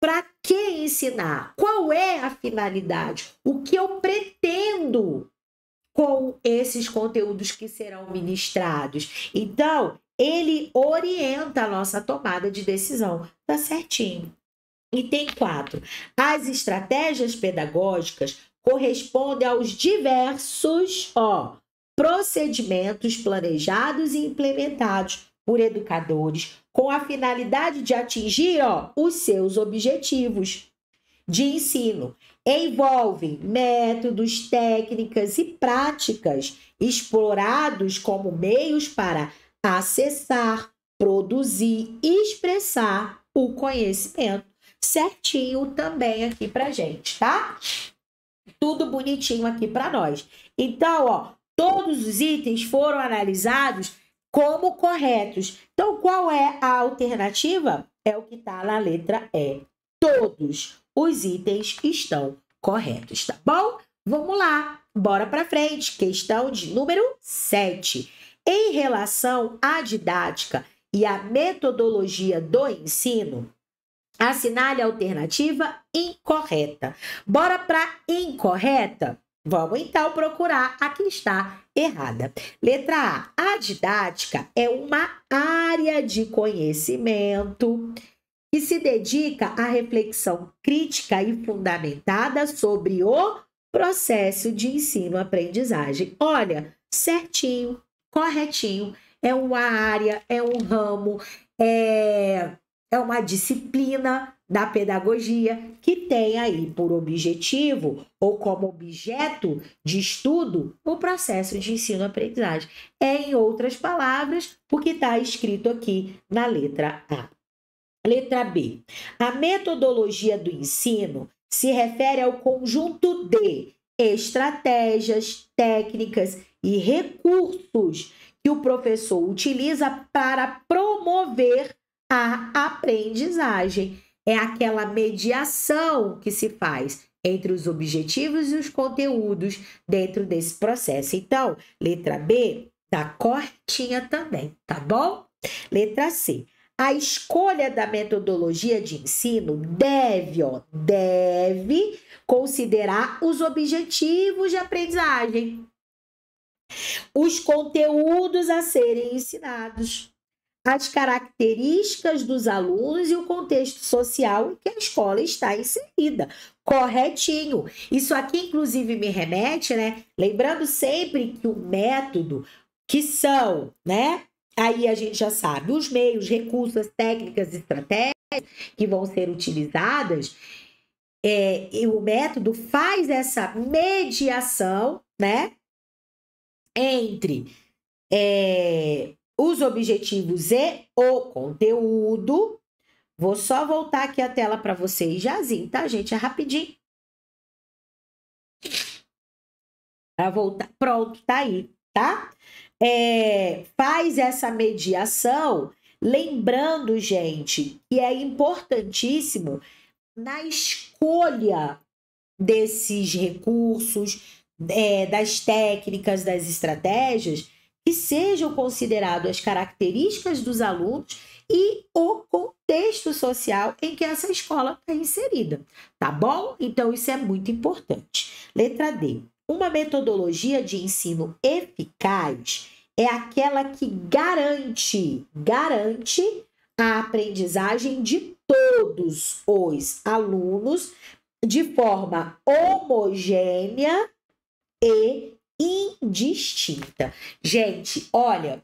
Para que ensinar? Qual é a finalidade? O que eu pretendo com esses conteúdos que serão ministrados. Então, ele orienta a nossa tomada de decisão. Tá certinho. Item 4. As estratégias pedagógicas correspondem aos diversos ó, procedimentos planejados e implementados por educadores com a finalidade de atingir ó, os seus objetivos de ensino envolvem métodos, técnicas e práticas explorados como meios para acessar, produzir e expressar o conhecimento. Certinho também aqui pra gente, tá? Tudo bonitinho aqui para nós. Então, ó, todos os itens foram analisados como corretos. Então, qual é a alternativa? É o que está na letra E. Todos os itens estão corretos, tá bom? Vamos lá, bora para frente. Questão de número 7. Em relação à didática e à metodologia do ensino, assinale a alternativa incorreta. Bora para incorreta? Vamos então procurar a que está errada. Letra A. A didática é uma área de conhecimento que se dedica à reflexão crítica e fundamentada sobre o processo de ensino-aprendizagem. Olha, certinho, corretinho, é uma área, é um ramo, é, é uma disciplina da pedagogia que tem aí por objetivo ou como objeto de estudo o processo de ensino-aprendizagem. É, em outras palavras, o que está escrito aqui na letra A. Letra B. A metodologia do ensino se refere ao conjunto de estratégias, técnicas e recursos que o professor utiliza para promover a aprendizagem. É aquela mediação que se faz entre os objetivos e os conteúdos dentro desse processo. Então, letra B tá cortinha também, tá bom? Letra C. A escolha da metodologia de ensino deve, ó, deve considerar os objetivos de aprendizagem, os conteúdos a serem ensinados, as características dos alunos e o contexto social em que a escola está inserida. Corretinho. Isso aqui, inclusive, me remete, né? Lembrando sempre que o método, que são, né? Aí a gente já sabe os meios, recursos, técnicas, estratégias que vão ser utilizadas. É, e o método faz essa mediação, né? Entre é, os objetivos e o conteúdo. Vou só voltar aqui a tela para vocês jazinho, tá, gente? É rapidinho. Pra voltar. Pronto, tá aí, tá? é, faz essa mediação, lembrando, gente, que é importantíssimo na escolha desses recursos, é, das técnicas, das estratégias, que sejam consideradas as características dos alunos e o contexto social em que essa escola está inserida, tá bom? Então, isso é muito importante. Letra D. Uma metodologia de ensino eficaz é aquela que garante, garante a aprendizagem de todos os alunos de forma homogênea e indistinta. Gente, olha,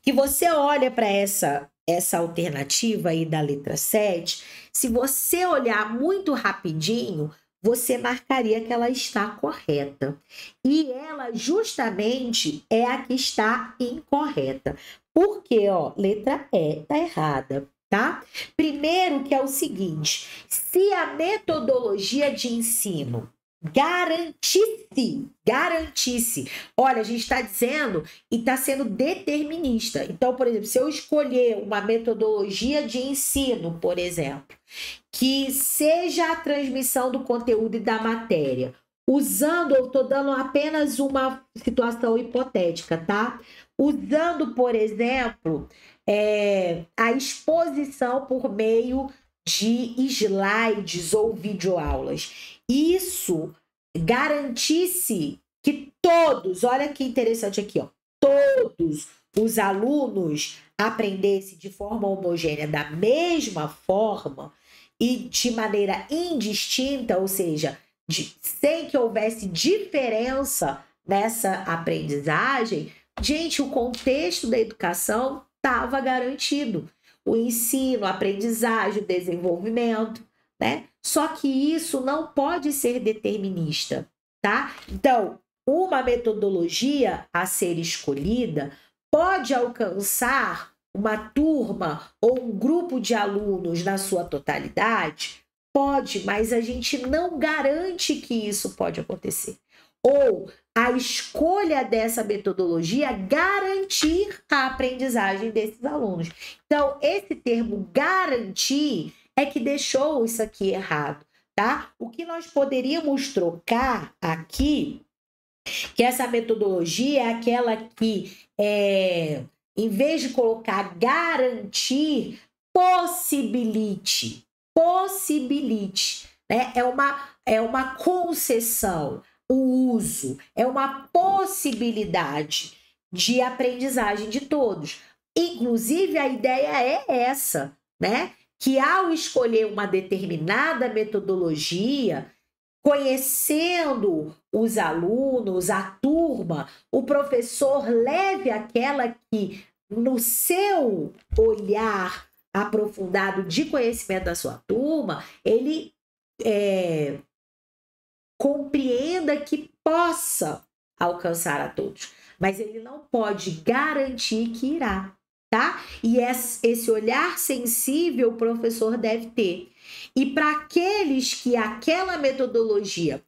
que você olha para essa essa alternativa aí da letra 7, se você olhar muito rapidinho, você marcaria que ela está correta. E ela justamente é a que está incorreta. Porque, ó, letra E tá errada, tá? Primeiro que é o seguinte, se a metodologia de ensino garantisse, garantisse. Olha, a gente está dizendo e está sendo determinista. Então, por exemplo, se eu escolher uma metodologia de ensino, por exemplo, que seja a transmissão do conteúdo e da matéria. Usando, eu estou dando apenas uma situação hipotética, tá? Usando, por exemplo, é, a exposição por meio de slides ou videoaulas. Isso garantisse que todos, olha que interessante aqui, ó, todos os alunos aprendessem de forma homogênea, da mesma forma, e de maneira indistinta, ou seja, de, sem que houvesse diferença nessa aprendizagem, gente, o contexto da educação estava garantido. O ensino, a aprendizagem, o desenvolvimento, né? Só que isso não pode ser determinista, tá? Então, uma metodologia a ser escolhida pode alcançar uma turma ou um grupo de alunos na sua totalidade? Pode, mas a gente não garante que isso pode acontecer. Ou a escolha dessa metodologia garantir a aprendizagem desses alunos. Então, esse termo garantir é que deixou isso aqui errado, tá? O que nós poderíamos trocar aqui, que essa metodologia é aquela que é, em vez de colocar garantir, possibilite. Possibilite. Né? É, uma, é uma concessão, o uso, é uma possibilidade de aprendizagem de todos. Inclusive, a ideia é essa, né? Que ao escolher uma determinada metodologia, conhecendo os alunos, a turma, o professor leve aquela que no seu olhar aprofundado de conhecimento da sua turma, ele é, compreenda que possa alcançar a todos, mas ele não pode garantir que irá, tá? E esse olhar sensível o professor deve ter. E para aqueles que aquela metodologia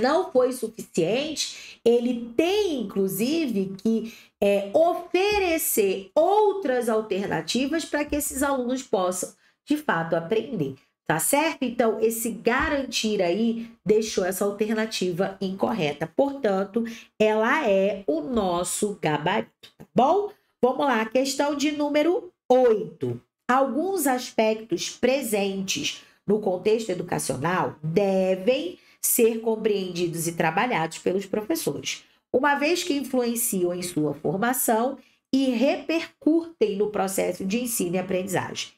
não foi suficiente, ele tem inclusive que é, oferecer outras alternativas para que esses alunos possam de fato aprender, tá certo? Então, esse garantir aí deixou essa alternativa incorreta, portanto, ela é o nosso gabarito, tá bom? Vamos lá, questão de número 8 alguns aspectos presentes no contexto educacional devem ser compreendidos e trabalhados pelos professores, uma vez que influenciam em sua formação e repercutem no processo de ensino e aprendizagem.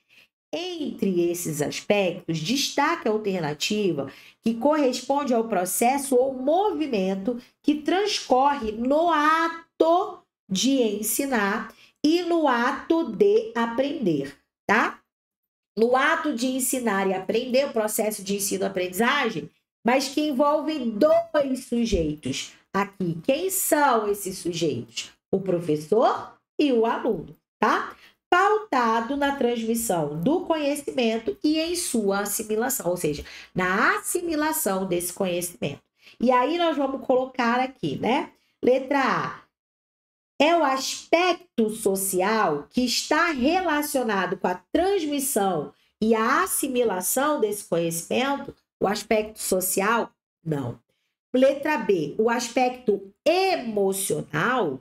Entre esses aspectos, destaca a alternativa que corresponde ao processo ou movimento que transcorre no ato de ensinar e no ato de aprender tá? No ato de ensinar e aprender, o processo de ensino-aprendizagem, mas que envolve dois sujeitos aqui. Quem são esses sujeitos? O professor e o aluno, tá? Pautado na transmissão do conhecimento e em sua assimilação, ou seja, na assimilação desse conhecimento. E aí nós vamos colocar aqui, né? Letra A, é o aspecto social que está relacionado com a transmissão e a assimilação desse conhecimento? O aspecto social? Não. Letra B, o aspecto emocional.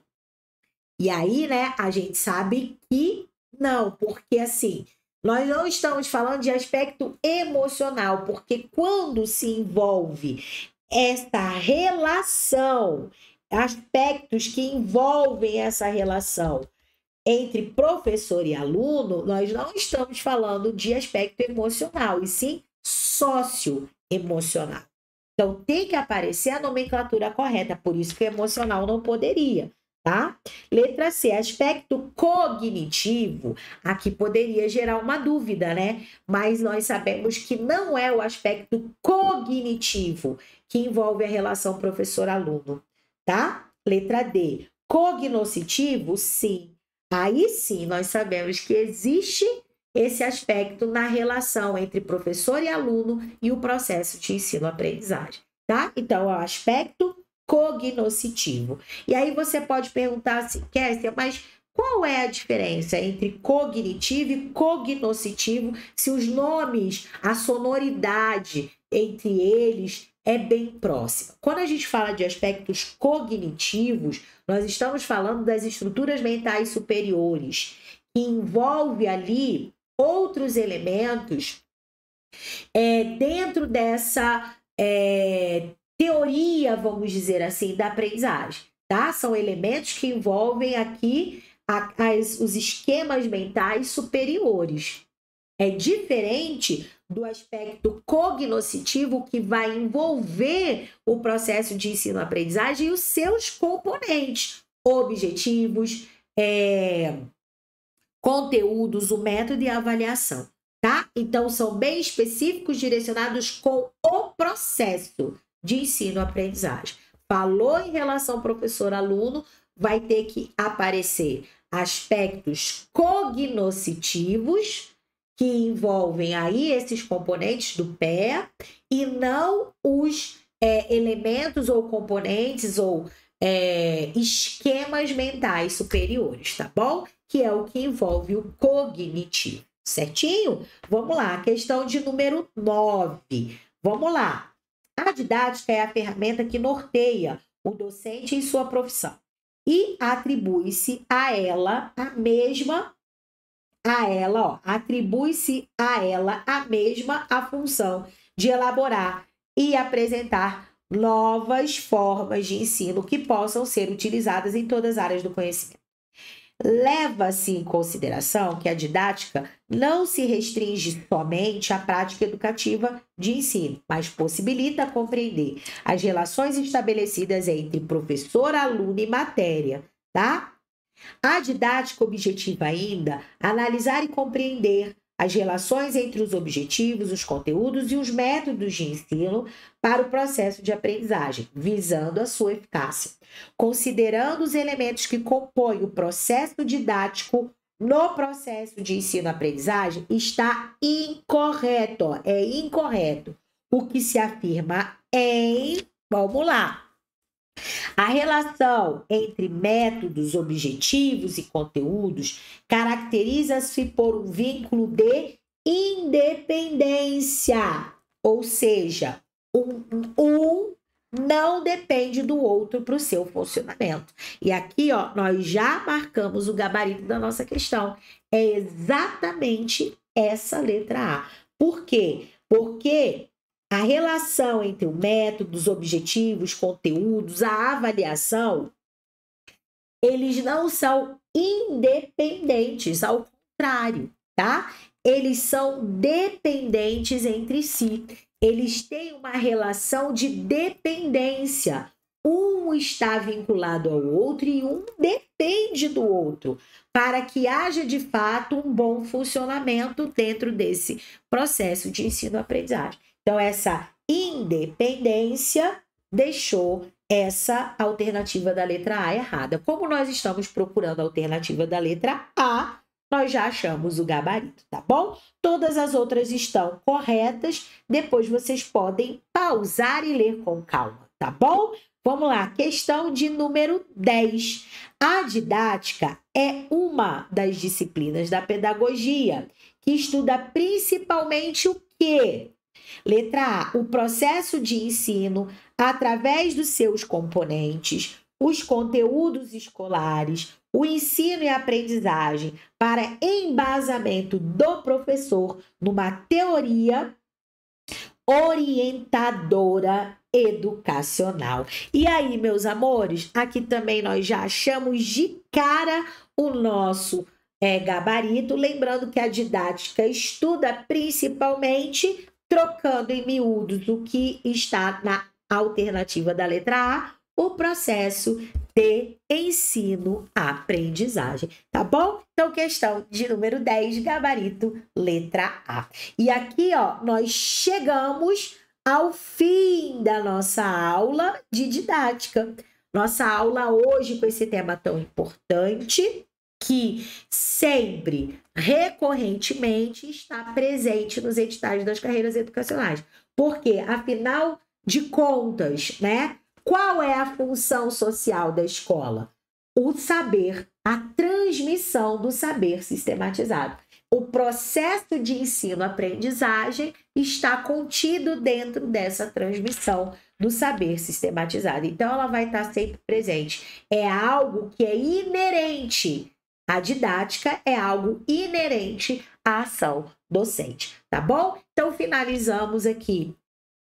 E aí, né, a gente sabe que não, porque assim, nós não estamos falando de aspecto emocional, porque quando se envolve esta relação aspectos que envolvem essa relação entre professor e aluno, nós não estamos falando de aspecto emocional, e sim sócio emocional. Então, tem que aparecer a nomenclatura correta, por isso que emocional não poderia, tá? Letra C, aspecto cognitivo. Aqui poderia gerar uma dúvida, né? Mas nós sabemos que não é o aspecto cognitivo que envolve a relação professor-aluno tá? Letra D. Cognoscitivo, sim. Aí sim, nós sabemos que existe esse aspecto na relação entre professor e aluno e o processo de ensino-aprendizagem, tá? Então, é o aspecto cognoscitivo. E aí você pode perguntar assim, Kézia, mas qual é a diferença entre cognitivo e cognoscitivo se os nomes, a sonoridade entre eles é bem próxima. Quando a gente fala de aspectos cognitivos, nós estamos falando das estruturas mentais superiores, que envolve ali outros elementos é, dentro dessa é, teoria, vamos dizer assim, da aprendizagem. Tá? São elementos que envolvem aqui a, as, os esquemas mentais superiores. É diferente do aspecto cognoscitivo que vai envolver o processo de ensino-aprendizagem e os seus componentes, objetivos, é, conteúdos, o método e a avaliação, tá? Então, são bem específicos, direcionados com o processo de ensino-aprendizagem. Falou em relação professor-aluno, vai ter que aparecer aspectos cognoscitivos, que envolvem aí esses componentes do pé e não os é, elementos ou componentes ou é, esquemas mentais superiores, tá bom? Que é o que envolve o cognitivo, certinho? Vamos lá, questão de número 9. Vamos lá. A didática é a ferramenta que norteia o docente em sua profissão e atribui-se a ela a mesma a ela, atribui-se a ela a mesma a função de elaborar e apresentar novas formas de ensino que possam ser utilizadas em todas as áreas do conhecimento. Leva-se em consideração que a didática não se restringe somente à prática educativa de ensino, mas possibilita compreender as relações estabelecidas entre professor, aluno e matéria, tá? A didática objetiva ainda analisar e compreender as relações entre os objetivos, os conteúdos e os métodos de ensino para o processo de aprendizagem, visando a sua eficácia, considerando os elementos que compõem o processo didático no processo de ensino-aprendizagem está incorreto, é incorreto o que se afirma em, vamos lá, a relação entre métodos, objetivos e conteúdos caracteriza-se por um vínculo de independência, ou seja, um, um não depende do outro para o seu funcionamento. E aqui, ó, nós já marcamos o gabarito da nossa questão. É exatamente essa letra A. Por quê? Porque a relação entre o método, os objetivos, conteúdos, a avaliação, eles não são independentes, ao contrário, tá? Eles são dependentes entre si. Eles têm uma relação de dependência. Um está vinculado ao outro e um depende do outro, para que haja de fato um bom funcionamento dentro desse processo de ensino-aprendizagem. Então, essa independência deixou essa alternativa da letra A errada. Como nós estamos procurando a alternativa da letra A, nós já achamos o gabarito, tá bom? Todas as outras estão corretas. Depois vocês podem pausar e ler com calma, tá bom? Vamos lá, questão de número 10. A didática é uma das disciplinas da pedagogia que estuda principalmente o quê? Letra A: o processo de ensino através dos seus componentes, os conteúdos escolares, o ensino e aprendizagem para embasamento do professor numa teoria orientadora educacional. E aí, meus amores, aqui também nós já achamos de cara o nosso é, gabarito, lembrando que a didática estuda principalmente trocando em miúdos o que está na alternativa da letra A, o processo de ensino-aprendizagem, tá bom? Então, questão de número 10, gabarito, letra A. E aqui, ó, nós chegamos ao fim da nossa aula de didática. Nossa aula hoje com esse tema tão importante, que sempre, recorrentemente, está presente nos editais das carreiras educacionais. Porque, afinal de contas, né? Qual é a função social da escola? O saber, a transmissão do saber sistematizado. O processo de ensino-aprendizagem está contido dentro dessa transmissão do saber sistematizado. Então, ela vai estar sempre presente. É algo que é inerente a didática é algo inerente à ação docente, tá bom? Então finalizamos aqui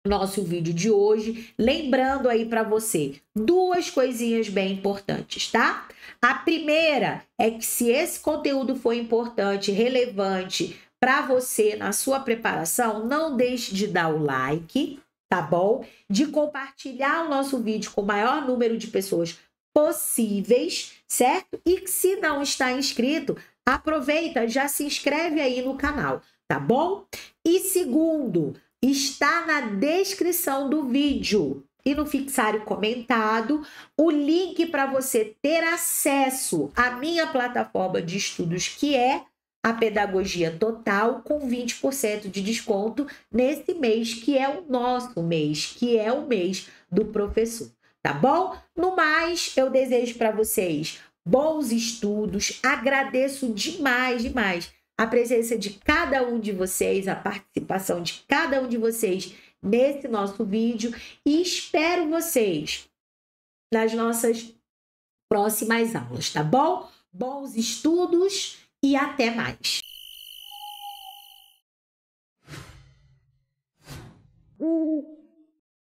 nosso vídeo de hoje, lembrando aí para você duas coisinhas bem importantes, tá? A primeira é que se esse conteúdo foi importante, relevante para você na sua preparação, não deixe de dar o like, tá bom? De compartilhar o nosso vídeo com o maior número de pessoas possíveis certo? E se não está inscrito, aproveita, já se inscreve aí no canal, tá bom? E segundo, está na descrição do vídeo e no fixário comentado o link para você ter acesso à minha plataforma de estudos que é a pedagogia total com 20% de desconto nesse mês que é o nosso mês, que é o mês do professor tá bom? No mais, eu desejo para vocês bons estudos, agradeço demais, demais a presença de cada um de vocês, a participação de cada um de vocês nesse nosso vídeo e espero vocês nas nossas próximas aulas, tá bom? Bons estudos e até mais. Uh!